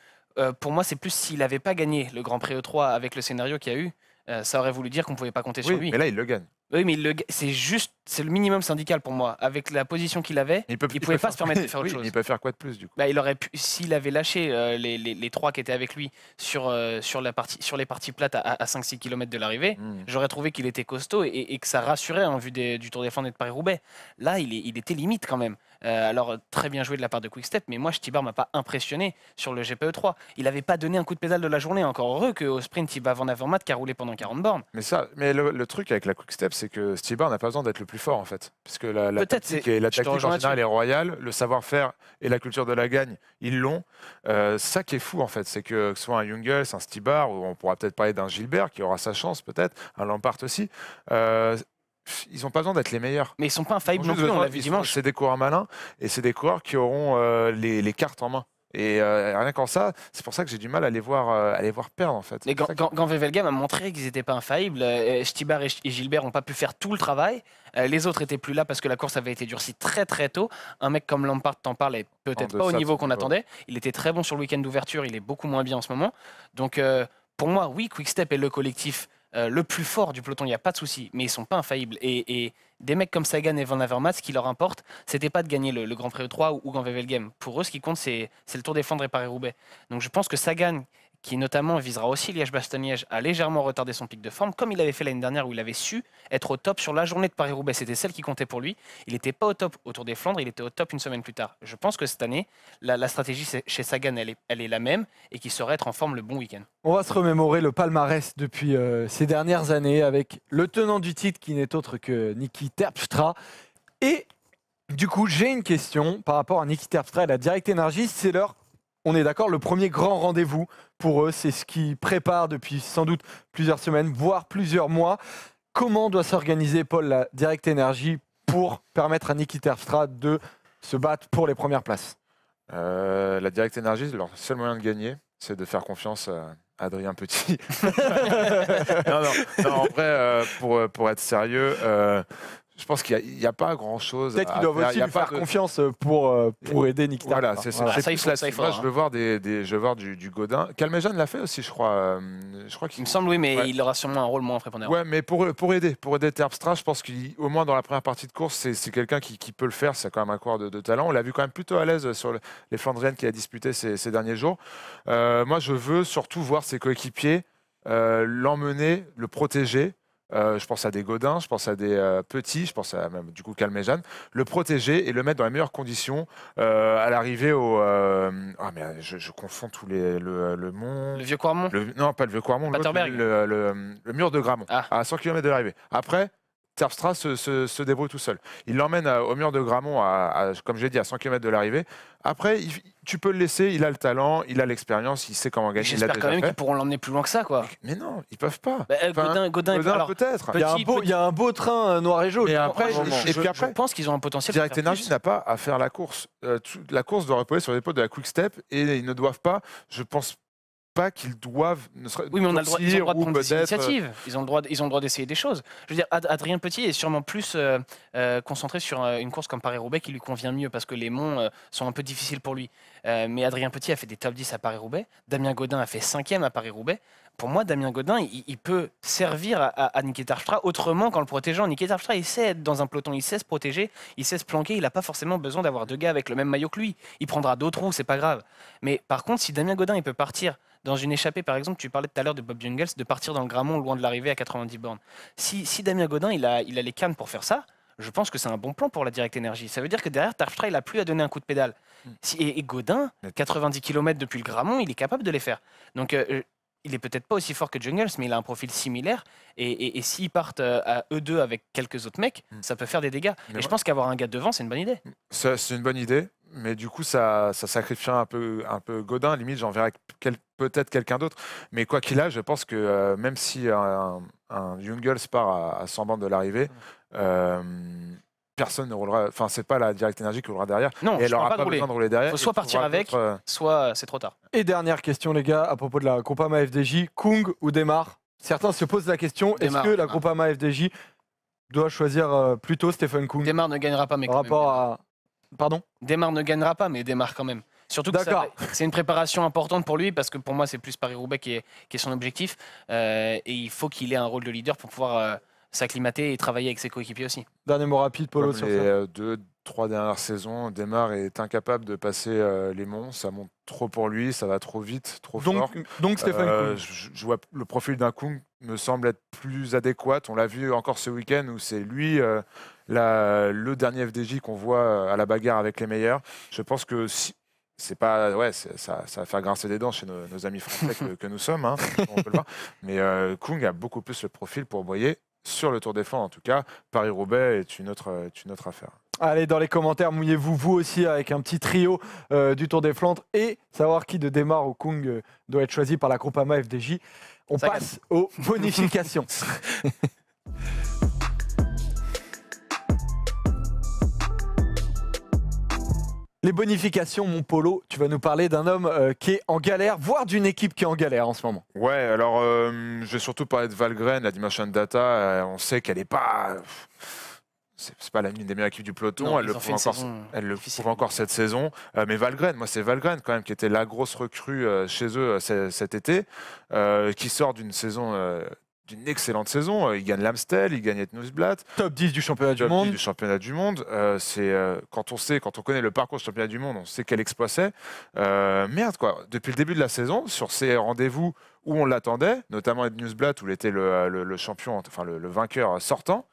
S3: pour moi, c'est plus s'il n'avait pas gagné le Grand Prix E3 avec le scénario qu'il y a eu. Euh, ça aurait voulu dire qu'on ne pouvait pas compter sur lui. Mais là, il le gagne. Oui, mais le... c'est juste, c'est le minimum syndical pour moi. Avec la position qu'il avait, il ne pouvait pas se permettre de (laughs) faire autre oui, chose. Il peut faire quoi de plus du coup bah, il aurait pu, s'il avait lâché euh, les, les, les, trois qui étaient avec lui sur, euh, sur, la partie, sur les parties plates à, à 5-6 km de l'arrivée, hmm. j'aurais trouvé qu'il était costaud et, que ça rassurait en hein, vue du Tour des Flandres et de Paris-Roubaix. Là, il, est, il, était limite quand même. Euh, alors, très bien joué de la part de Quickstep, mais moi, Stibar m'a pas impressionné sur le GPE3. Il n'avait pas donné un coup de pédale de la journée. Encore heureux qu'au sprint, il va en avant qui a roulé pendant 40 bornes.
S2: Mais ça, mais le, truc avec la Quickstep, c'est que Stibar n'a pas besoin d'être le plus fort, en fait. Parce que la, la tactique, et, la en général est royale, le savoir-faire et la culture de la gagne, ils l'ont. Euh, ça qui est fou, en fait, c'est que, soit un Jungels, un Stibar, ou on pourra peut-être parler d'un Gilbert qui aura sa chance, peut-être, un Lampard aussi. Euh, ils n'ont pas besoin d'être les meilleurs. Mais ils sont pas infaillibles non plus, on l'a dimanche. C'est des coureurs malins et c'est des coureurs qui auront euh, les, cartes en main. Et euh, rien qu'en ça, c'est pour ça que j'ai du mal à les voir, euh,
S3: voir perdre en fait. Mais quand a a montré qu'ils n'étaient pas infaillibles. Stibar et, Gilbert n'ont pas pu faire tout le travail. les autres étaient plus là parce que la course avait été durcie très très tôt. Un mec comme Lampard t'en parlait peut-être pas au niveau qu'on attendait. Il était très bon sur le week-end d'ouverture, il est beaucoup moins bien en ce moment. Donc pour moi, oui, Quickstep et le collectif euh, le plus fort du peloton, il n'y a pas de souci, mais ils sont pas infaillibles. Et, des mecs comme Sagan et Van Avermaet, ce qui leur importe, c'était pas de gagner le, Grand Prix 3 e ou, ou Grand Game. Pour eux, ce qui compte, c'est le Tour défendre et Paris-Roubaix. Donc je pense que Sagan, qui notamment visera aussi Liège-Bastogne-Liège, a légèrement retardé son pic de forme, comme il avait fait l'année dernière où il avait su être au top sur la journée de Paris-Roubaix. C'était celle qui comptait pour lui. Il n'était pas au top autour des Flandres, il était au top une semaine plus tard. Je pense que cette année, la, stratégie chez Sagan, elle est, elle est, la même et qu'il saurait être en forme le bon week-end.
S1: On va se remémorer le palmarès depuis euh, ces dernières années avec le tenant du titre qui n'est autre que Niki Terpstra et du coup, j'ai une question par rapport à Nicky Terpstra et la Direct Energy. C'est leur, on est d'accord, le premier grand rendez-vous pour eux, c'est ce qui prépare depuis sans doute plusieurs semaines, voire plusieurs mois. Comment doit s'organiser,
S2: Paul, la Direct énergie pour permettre à Nikita Terpstra de se battre pour les premières places euh, La Direct c'est leur seul moyen de gagner, c'est de faire confiance à Adrien Petit. (laughs) (laughs) non, non, non, en vrai, euh, euh, pour, être sérieux, je pense qu'il n'y a, pas grand-chose. Peut-être qu'ils doivent aussi lui faire confiance euh, pour, euh, pour aider Nikita. Voilà, c'est ça. ça hein. je veux voir, des, je veux voir du, du Godin. Calmejane l'a fait aussi, je crois. Euh, je crois qu'il... Il me semble, oui, mais il aura sûrement un rôle moins prépondérant. Ouais, mais pour, pour aider, pour aider Terpstra, je pense qu'au moins dans la première partie de course, c'est, quelqu'un qui, qui, peut le faire. C'est quand même un corps de, talent. On l'a vu quand même plutôt à l'aise sur les Flandriennes qu'il a disputé ces, derniers jours. moi, je veux surtout voir ses coéquipiers l'emmener, le protéger euh, je pense à des Godins, je pense à des euh, Petits, je pense à même du coup Calmejane, le protéger et le mettre dans les meilleures conditions euh, à l'arrivée au. Ah, mais je, confonds tous les. Le, le mont. Le vieux Cormont Non, pas le vieux Cormont le, le, mur de Gramont, ah. à 100 km de l'arrivée. Après, Terpstra se, débrouille tout seul. Il l'emmène au mur de Gramont, à, comme j'ai dit, à 100 km de l'arrivée. Après, tu peux le laisser, il a le talent, il a l'expérience, il sait comment gagner. J'espère quand même qu'ils pourront
S3: l'emmener plus loin que ça. quoi. Mais, non, ils peuvent pas. Godin, peut-être. Il, y, a un beau train euh, noir et jaune. Et, après, je, pense qu'ils
S2: ont un potentiel. Direct Energy n'a pas à faire la course. Euh, la course doit reposer sur les potes de la Quick Step et ils ne doivent pas, je pense qu'ils doivent. oui, mais on ils ont le
S3: droit des Ils ont le droit, d'essayer des choses. Je veux dire, Adrien Petit est sûrement plus euh, euh, concentré sur euh, une course comme Paris-Roubaix qui lui convient mieux parce que les monts sont un peu difficiles pour lui. mais Adrien Petit a fait des top 10 à Paris-Roubaix. Damien Godin a fait 5e à Paris-Roubaix. Pour moi, Damien Godin, il, peut servir à, à, Nikita autrement qu'en le protégeant. Nikita Arstra, il sait être dans un peloton, il sait se protéger, il sait se planquer, il n'a pas forcément besoin d'avoir deux gars avec le même maillot que lui. Il prendra d'autres roues, c'est pas grave. Mais par contre, si Damien Godin, il peut partir dans une échappée, par exemple, tu parlais tout à l'heure de Bob Jungels, de partir dans le Gramont loin de l'arrivée à 90 bornes. Si, si Damien Godin, il a, il a les cannes pour faire ça, je pense que c'est un bon plan pour la Direct Énergie. Ça veut dire que derrière, Tarftra, il a plus à donner un coup de pédale. Mm. Si, et, Godin, 90 km depuis le Gramont, il est capable de les faire. Donc, euh, euh, il est peut-être pas aussi fort que Jungles, mais il a un profil similaire. Et, s'ils partent euh, à eux deux avec quelques autres mecs, mm. ça peut faire des dégâts. et je pense qu'avoir un gars devant, c'est une bonne idée. C'est une bonne idée mais
S2: du coup, ça, sacrifie un peu, un peu Godin. Limite, j'enverrai verrai peut-être quelqu'un d'autre. Mais quoi qu'il a, je pense que euh, même si un, Jungles part à, 100 bandes de l'arrivée, mm. euh, personne ne roulera. Enfin, c'est pas la Direct Energy qui roulera derrière. Non, et elle n'aura pas, le temps de rouler
S3: derrière. Faut soit partir avec, euh, soit c'est trop tard.
S1: Et dernière question, les gars, à propos de la Groupama FDJ Kung ou Démarre Certains se posent la question est-ce que la Groupama FDJ doit choisir plutôt Stephen Kung Démarre ne gagnera pas, mais. Rapport à Pardon
S3: Demar ne gagnera pas, mais démarre quand même. Surtout que c'est une préparation importante pour lui parce que pour moi c'est plus Paris-Roubaix qui est, son objectif euh, et il faut qu'il ait un rôle de leader pour pouvoir euh, s'acclimater et travailler avec ses coéquipiers aussi.
S2: Dernier mot rapide, Polo, Comme sur les euh, deux, trois dernières saisons, Démarre est incapable de passer euh, les monts. Ça monte trop pour lui, ça va trop vite, trop fort. Donc Stéphane euh, Je, vois le profil d'un Kung me semble être plus adéquat. On l'a vu encore ce week-end où c'est lui le dernier FDJ qu'on voit à la bagarre avec les meilleurs. Je pense que si, c'est pas ouais ça, va faire grincer des dents chez nos, amis français que, nous sommes hein. (laughs) mais euh, Kung a beaucoup plus le profil pour Boyer sur le Tour des Flandres. En tout cas, Paris-Roubaix euh, est une autre, affaire.
S1: Allez, dans les commentaires, mouillez-vous vous aussi avec un petit trio euh, du Tour des Flandres et savoir qui de démarre au Kung euh, doit être choisi par la Groupama FDJ. On passe aux bonifications. (laughs) Les bonifications, mon polo, tu vas nous parler d'un homme euh, qui est en galère, voire d'une équipe qui est en galère en ce moment.
S2: Ouais, alors euh, je vais surtout parler de Valgren, la Dimension Data. Euh, on sait qu'elle n'est pas. C'est pas la l'une des meilleures équipes du peloton, elle, le encore, elle le prouve encore, cette saison. mais Valgren, moi c'est Valgren quand même qui était la grosse recrue chez eux cet été, qui sort d'une saison d'une excellente saison. Euh, il gagne l'Amstel, il gagne Etnusblatt. Top 10 du championnat du top monde. du championnat du monde. Euh, c'est euh, quand on sait, quand on connaît le parcours du championnat du monde, on sait quel exploit c'est. merde quoi. Depuis le début de la saison, sur ces rendez-vous où on l'attendait, notamment Etnusblatt où il était le, champion, enfin le, vainqueur sortant,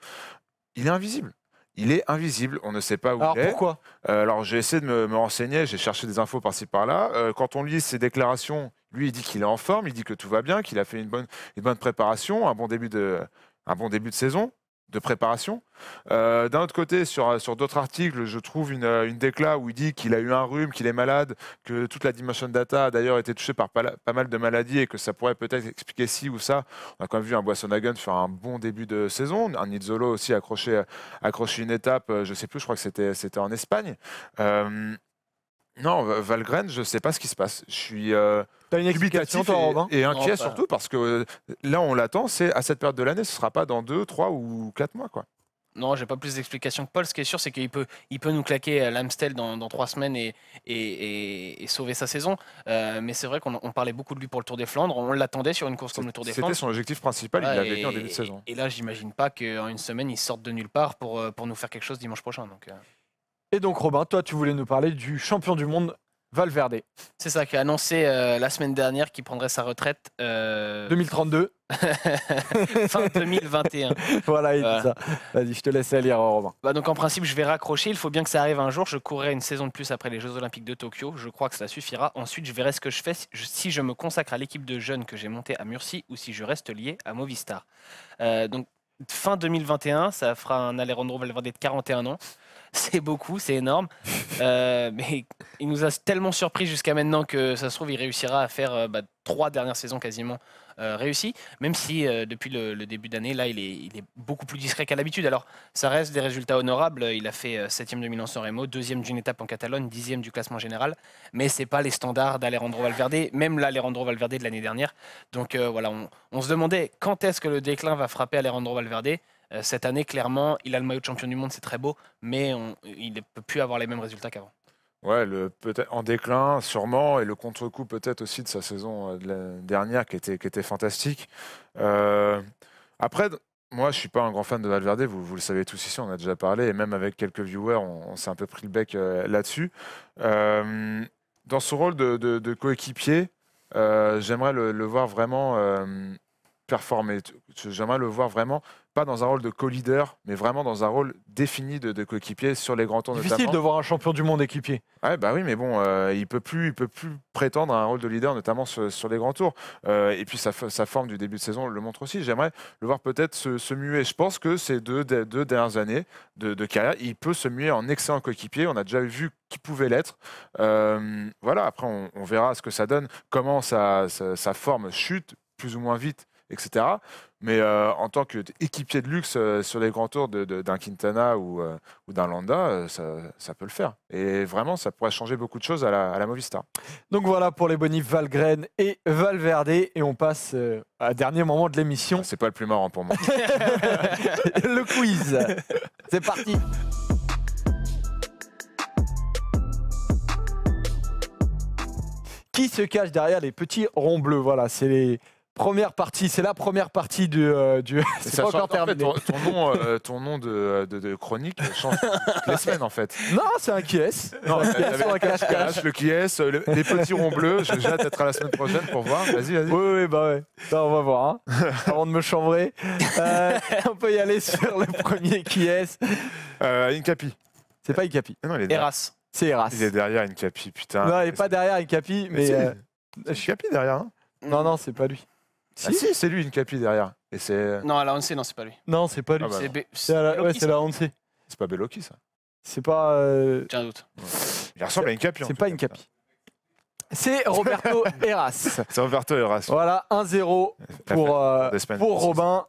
S2: il est invisible. Il est invisible, on ne sait pas où il est. Pourquoi alors j'ai essayé de me, me renseigner, j'ai cherché des infos par-ci par-là. quand on lit ses déclarations, lui, il dit qu'il est en forme, il dit que tout va bien, qu'il a fait une bonne, bonne préparation, un bon début de, un bon début de saison, de préparation. Euh, d'un autre côté, sur, sur d'autres articles, je trouve une, une décla où il dit qu'il a eu un rhume, qu'il est malade, que toute la Dimension Data a d'ailleurs été touchée par pas, mal de maladies et que ça pourrait peut-être expliquer ci ou ça. On a quand même vu un Boissonhagen faire un bon début de saison, un Nizzolo aussi accroché, accroché une étape, euh, je sais plus, je crois que c'était en Espagne. Euh, non, Valgren, je ne sais pas ce qui se passe. Je suis euh, une explication, et, inquiet surtout parce que euh, là, on l'attend, c'est à cette période de l'année, ce ne sera pas dans 2, 3 ou 4 mois. quoi.
S3: Non, n'ai pas plus d'explications que Paul. Ce qui est sûr, c'est qu'il peut, il peut nous claquer euh, l'Amstel dans, dans trois semaines et, et, sauver sa saison. mais c'est vrai qu'on parlait beaucoup de lui pour le Tour des Flandres. On l'attendait sur une course comme le Tour des Flandres. C'était son objectif
S2: principal. il l'avait dit en début de saison.
S3: Et, là, j'imagine pas qu'en une semaine, il sorte de nulle part pour, pour nous faire quelque chose dimanche prochain.
S1: Et donc Robin, toi tu voulais nous parler du champion
S3: du monde Valverde. C'est ça qui a annoncé euh, la semaine dernière qu'il prendrait sa retraite. 2032. Euh, (laughs) (laughs) fin 2021. (laughs) voilà, il dit ça.
S1: Vas-y, je te laisse aller, Robin.
S3: Bah donc en principe, je vais raccrocher. Il faut bien que ça arrive un jour. Je courrai une saison de plus après les Jeux Olympiques de Tokyo. Je crois que ça suffira. Ensuite, je verrai ce que je fais si je me consacre à l'équipe de jeunes que j'ai montée à Murcie ou si je reste lié à Movistar. Euh, donc fin 2021, ça fera un Alejandro Valverde de 41 ans. (laughs) c'est beaucoup, c'est énorme. Euh, mais il nous a tellement surpris jusqu'à maintenant que ça se trouve, il réussira à faire euh, bah, trois dernières saisons quasiment euh, réussies, même si depuis le, début d'année, là, il est, beaucoup plus discret qu'à l'habitude. Alors, ça reste des résultats honorables. Il a fait septième de Milan-San Remo, deuxième d'une étape en Catalogne, dixième du classement général, mais ce n'est pas les standards d'Alejandro Valverde, même l'Alejandro Valverde de l'année dernière. Donc voilà, on, se demandait quand est-ce que le déclin va frapper Alejandro Valverde. Euh, cette année, clairement, il a le maillot de champion du monde, c'est très beau, mais il ne peut plus avoir les mêmes résultats qu'avant.
S2: Ouais, peut-être en déclin, sûrement, et le contre-coup peut-être aussi de sa saison euh, dernière qui était, qui était fantastique. Euh, après, moi, je suis pas un grand fan de Valverde, vous, vous, le savez tous ici, on a déjà parlé, et même avec quelques viewers, on, s'est un peu pris le bec là-dessus. dans son rôle de, coéquipier, j'aimerais le, voir vraiment performer. J'aimerais le voir vraiment pas dans un rôle de co-leader, mais vraiment dans un rôle défini de, coéquipier sur les grands tours. Difficile de voir un champion du monde équipier. bah oui, mais bon, euh, il peut plus, il peut plus prétendre à un rôle de leader, notamment sur, les grands tours. Euh, et puis sa, forme du début de saison le montre aussi. J'aimerais le voir peut-être se, muer. Je pense que ces deux, dernières années de, carrière, il peut se muer en excellent coéquipier. On a déjà vu qu'il pouvait l'être. Euh, voilà. Après, on, verra ce que ça donne, comment sa forme chute plus ou moins vite, etc. Mais euh, en tant qu'équipier de luxe euh, sur les grands tours d'un Quintana ou, euh, d'un Landa, ça, peut le faire. Et vraiment, ça pourrait changer beaucoup de choses à la, Movistar.
S1: Donc voilà pour les bonifs Valgren et Valverde. Et on passe
S2: à dernier moment de l'émission. C'est pas le plus marrant pour moi. (laughs) le quiz.
S1: C'est parti. Qui se cache derrière les petits ronds bleus Voilà, c'est les, Première partie, c'est la première partie du. Euh, c'est pas encore terminé. En ton, nom,
S2: euh, ton nom de, euh, de, de, chronique change toutes les semaines en fait. Non, c'est un qui est. Non, un un cache -cache. le qui est, les petits ronds bleus. Je vais être à la semaine prochaine pour voir. Vas-y,
S1: vas-y. Oui, oui, bah ouais. on va voir. Hein. (laughs) Avant de me chambrer, on peut y aller sur le premier
S2: qui est. Incapi. C'est pas Incapi. Non, il est Eras. C'est Eras. Il est derrière Incapi, putain. Non,
S1: il est pas derrière Incapi, mais. je suis Incapi derrière. Hein. Non, non, c'est pas lui
S2: ah, si c'est lui une capi derrière. Et c'est.
S3: Non, à la non, c'est pas lui.
S2: Non, c'est pas lui. Ah bah c'est la... Ouais, c'est la Hansi. C'est pas Beloki, ça. C'est pas. Euh... J'ai un doute. Il ressemble à une capi.
S1: C'est pas une capi.
S2: C'est Roberto Heras. (laughs) C'est Roberto Heras.
S1: Voilà, 1-0 pour, euh, pour Robin.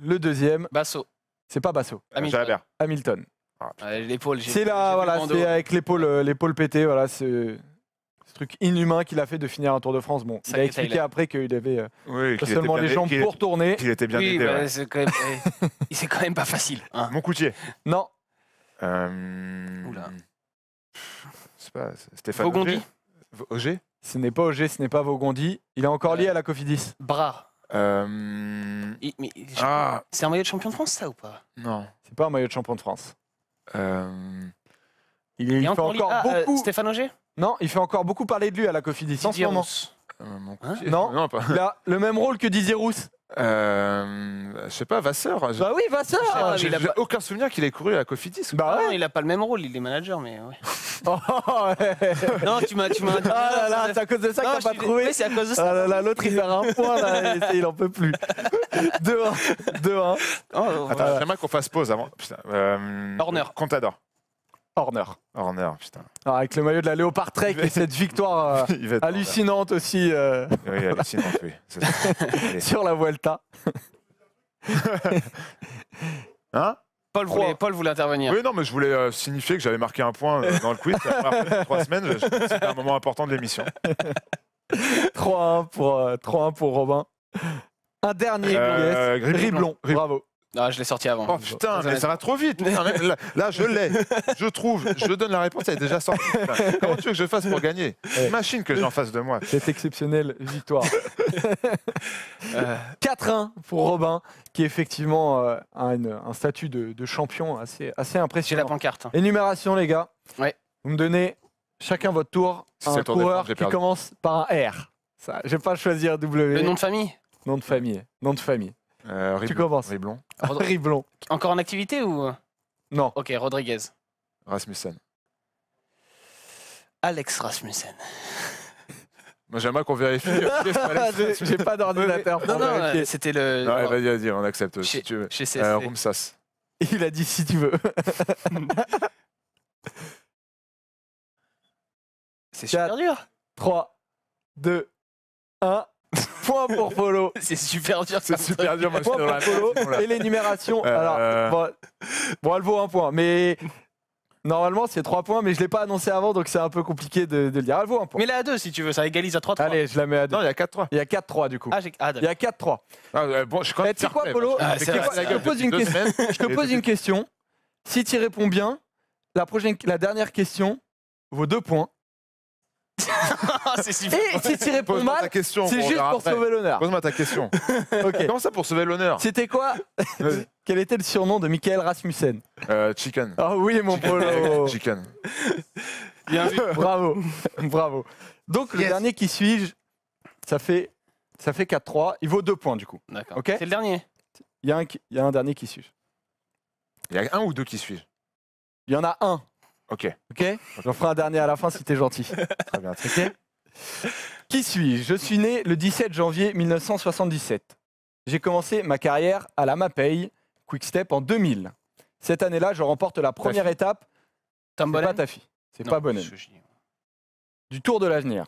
S1: Le deuxième. Basso. C'est pas Basso. Hamilton. Hamilton. Ah, l'épaule. C'est là, voilà, c'est avec l'épaule, euh, l'épaule pétée, voilà, c'est truc inhumain qu'il a fait de finir un Tour de France. Bon, ça il a expliqué après qu'il avait
S3: euh, seulement les jambes pour tourner. Il était bien oui, bah, (laughs) c'est quand, même... pas facile. Hein. Mon coutier. Non.
S2: Euh, Oula. C'est pas
S1: Stéphane Vaugondi. Auger Ce n'est pas Auger, ce n'est pas Vaugondi. Il est encore lié à la Cofidis.
S3: Bras.
S2: Euh, ah. C'est un maillot de champion de France, ça ou pas Non. C'est pas un maillot de champion de France. Il, est, encore, beaucoup. Stéphane Auger
S1: non, il fait encore beaucoup parler de lui à la Cofidis en ce moment. Rousse.
S2: Euh, hein non. pas. Il a le même rôle que Didier Rousse. Euh, je sais pas, Vasseur. Bah oui, Vasseur ah, j'ai- aucun
S3: souvenir qu'il ait couru à la Cofidis. Bah ouais. non, il a pas le même rôle, il est manager, mais ouais. (laughs) Oh, non, tu m'as, tu m'as. Ah là là, c'est à cause de ça que tu pas trouvé. c'est à cause de ça. Ah là là, l'autre il perd un point là, il en peut plus. 2-1, (laughs) 2-1. Attends,
S2: j'aimerais qu'on fasse pause avant. Horner. Euh, Contador. Horner. Horner, putain.
S1: Ah, avec le maillot de la Léopard Trek et cette victoire (laughs) euh, hallucinante aussi. Euh. Oui, hallucinante, oui. (laughs) Sur la Vuelta. (laughs)
S2: hein Paul voulait, intervenir. Oui, non, mais je voulais euh, signifier que j'avais marqué un point dans le quiz. Après trois semaines, c'était un moment important de l'émission.
S1: 3-1 pour, pour, Robin.
S3: Un dernier, Riblon. Bravo. Non, ah, je l'ai sorti avant. Oh putain, mais ça va trop vite. là, je l'ai.
S2: Je trouve, je donne la réponse, elle est déjà sortie. comment tu veux que je fasse pour gagner Machine que j'en fasse face de moi. Cette exceptionnelle victoire. 4-1
S3: (laughs)
S1: euh. pour Robin, qui effectivement euh, a un statut de, champion assez, assez
S3: impressionnant. J'ai la pancarte.
S1: Énumération, les gars. Ouais. Vous me donnez chacun votre tour C'est un coureur qui commence par un R. Je vais pas choisir W. Le nom de famille Nom de famille. Nom de famille. Euh, Tu commences. Riblon.
S3: Ah, (laughs) Riblon. Encore en activité ou Non. Ok, Rodriguez. Rasmussen. Alex Rasmussen.
S2: Moi, j'aimerais qu'on vérifie. (laughs) J'ai pas
S3: d'ordinateur pour non, non, euh,
S2: C'était le. Non, vas-y, vas-y, on accepte. Chez, si tu veux. Euh, Rumsas. Il a
S1: dit si tu veux. (laughs) C'est super dur. 3, 2, 1. (laughs) Point pour Polo.
S3: (laughs) C'est super dur. C'est super dur. Moi, point pour Polo. Et l'énumération. Euh... Alors, bon,
S1: bon, elle vaut un point, mais Normalement, c'est 3 points, mais je ne l'ai pas annoncé avant, donc c'est un peu compliqué de, de le dire. Elle vaut un point. Mais là, à 2 si tu veux, ça égalise à 3-3. Allez, je la mets à 2. Non, il y a 4-3. Il y a 4-3 du coup. Ah, ah il y a 4-3. Ah, bon, je crois que c'est quoi, Polo Je te pose, une, je te pose une question. Si tu y réponds bien, la, prochaine... la dernière question vaut 2 points.
S3: (laughs) Ah, Et si tu réponds mal, c'est juste pour sauver l'honneur. Pose-moi
S1: ta question.
S2: (laughs) Comment ça pour sauver l'honneur
S1: C'était quoi (laughs) Quel était le surnom de Michael Rasmussen
S2: euh, Chicken. Ah oui, mon polo. (laughs) Chicken. Bravo.
S1: Bravo. Donc, le dernier qui suis-je, ça fait, ça fait 4-3. Il vaut 2 points, du coup. D'accord. C'est le dernier. Il y, a un, il y a un dernier qui suis-je. Il y a un ou deux qui suivent. je Il y en a un. Ok. Ok J'en ferai un dernier à la fin si t'es gentil. Très bien. Ok qui suis-je Je suis né le 17 janvier 1977. J'ai commencé ma carrière à la MAPEI Quickstep en 2000. Cette année-là, je remporte la première étape. C'est pas ta fille. C'est pas Bonnet. Du Tour de l'avenir.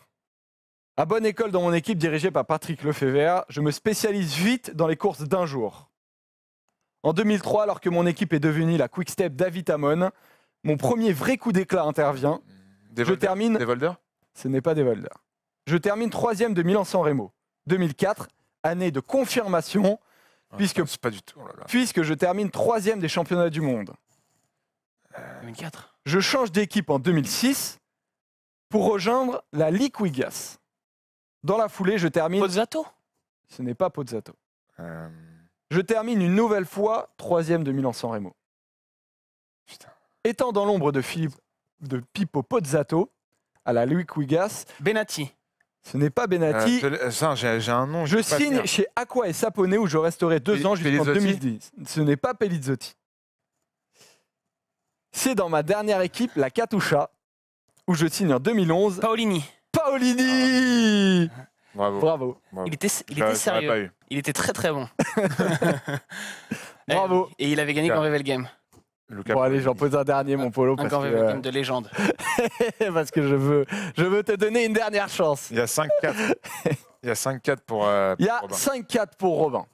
S1: À bonne école dans mon équipe dirigée par Patrick Lefebvre, je me spécialise vite dans les courses d'un jour. En 2003, alors que mon équipe est devenue la Quickstep David mon premier vrai coup d'éclat intervient. je termine. Des ce n'est pas des Valdeurs. Je termine troisième de Milan-San Remo. 2004, année de confirmation, ah, puisque, oh puisque je termine troisième des championnats du monde. 2004. Euh, je change d'équipe en 2006 pour rejoindre la Liquigas. Dans la foulée, je termine. Pozzato Ce n'est pas Pozzato. Euh. Je termine une nouvelle fois troisième de Milan-San Remo. Étant dans l'ombre de Philippe de Pippo Pozzato, à la Louis Quigas. Benati. Ce n'est pas Benati.
S2: Euh, j'ai un nom. Je, signe chez
S1: Aqua et Saponé où je resterai deux ans jusqu'en 2010. Ce n'est pas Pelizzotti. C'est dans ma dernière équipe, la Katusha, où je signe en
S3: 2011. Paolini. Paolini ah Bravo. Bravo. Il était, sérieux. Il était très très bon. (laughs) (laughs) Bravo. Et il avait gagné quand Revel Game
S1: bon, allez, j'en pose un dernier, mon Polo. Parce que, euh... de légende. (laughs) parce que je veux,
S2: je veux te donner une dernière chance. Il y a 5-4. Il y a 5-4 pour, euh, Il y a 5-4. pour Robin.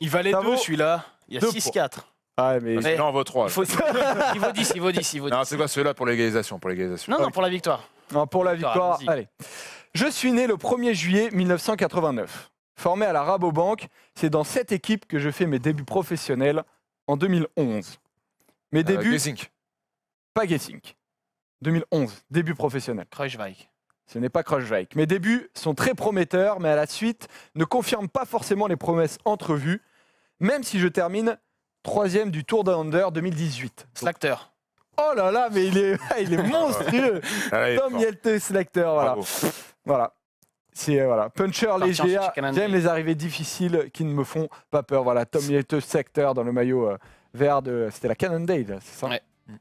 S2: Il valait 2 celui-là. Il y a 6-4. Ah, mais... mais... Non, vaut 3. Il, faut... il vaut 10, il vaut 10, il vaut 10. Non, c'est quoi celui-là pour l'égalisation pour l'égalisation. Non, non, pour
S1: la victoire. Non, pour la victoire allez. Je suis né le 1er juillet 1989. Formé à la Rabobank, c'est dans cette équipe que je fais mes débuts professionnels en 2011. Mes euh, débuts, pas Gessink. 2011, début professionnel. Kreuzweig. Ce n'est pas Kreuzweig. Mes débuts sont très prometteurs, mais à la suite ne confirment pas forcément les promesses entrevues, même si je termine troisième du Tour d'Under 2018. Slacter. Oh là là, mais il est, (laughs) il est monstrueux (laughs) Tom Yelte Slacter, voilà. Voilà. C'est euh, voilà, puncher léger, j'aime les arrivées difficiles qui ne me font pas peur. Voilà, Tom Yelte Slacter dans le maillot... Euh, vers de. C'était la Cannondale, c'est ça ouais. Mm.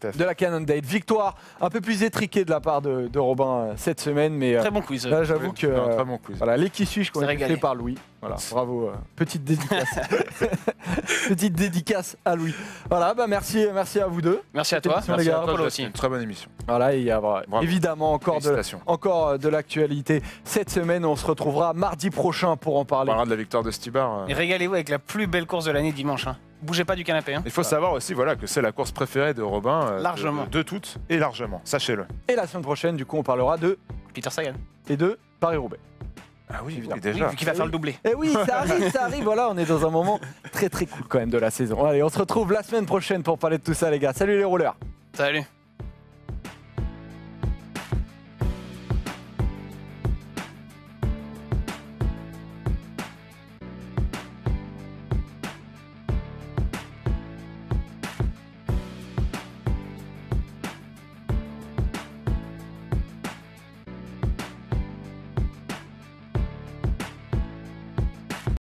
S1: Tout à fait. De la Cannondale. Victoire un peu plus étriquée de la part de, Robin euh, cette semaine. Mais, euh, très bon quiz. Là, euh, j'avoue que. très bon quiz. Voilà, les qui suis-je qu'on a fait par Louis.
S2: Voilà, bravo. petite dédicace.
S1: (laughs) petite dédicace à Louis. Voilà, bah merci, merci à vous deux. Merci à toi. merci à toi aussi.
S2: très bonne émission. Voilà, il y a évidemment encore
S1: de, encore de l'actualité cette semaine. On se retrouvera mardi prochain pour en parler. On
S3: parlera de la victoire de Stibar. Et régalez-vous avec la plus belle course de l'année dimanche. Hein bougez pas du canapé. Hein. Il faut savoir aussi
S2: voilà, que c'est la course préférée de Robin. Euh, largement. De, toutes et largement, sachez-le.
S3: Et la semaine prochaine, du
S1: coup, on parlera de Peter Sagan. et de Paris-Roubaix. Ah oui, évidemment. déjà. vu va faire le doublé. Eh oui, ça (laughs) arrive, ça arrive. Voilà, on est dans un moment très très cool quand même de la saison. Allez, on se retrouve la semaine prochaine pour parler de tout ça, les gars. Salut les rouleurs.
S3: Salut.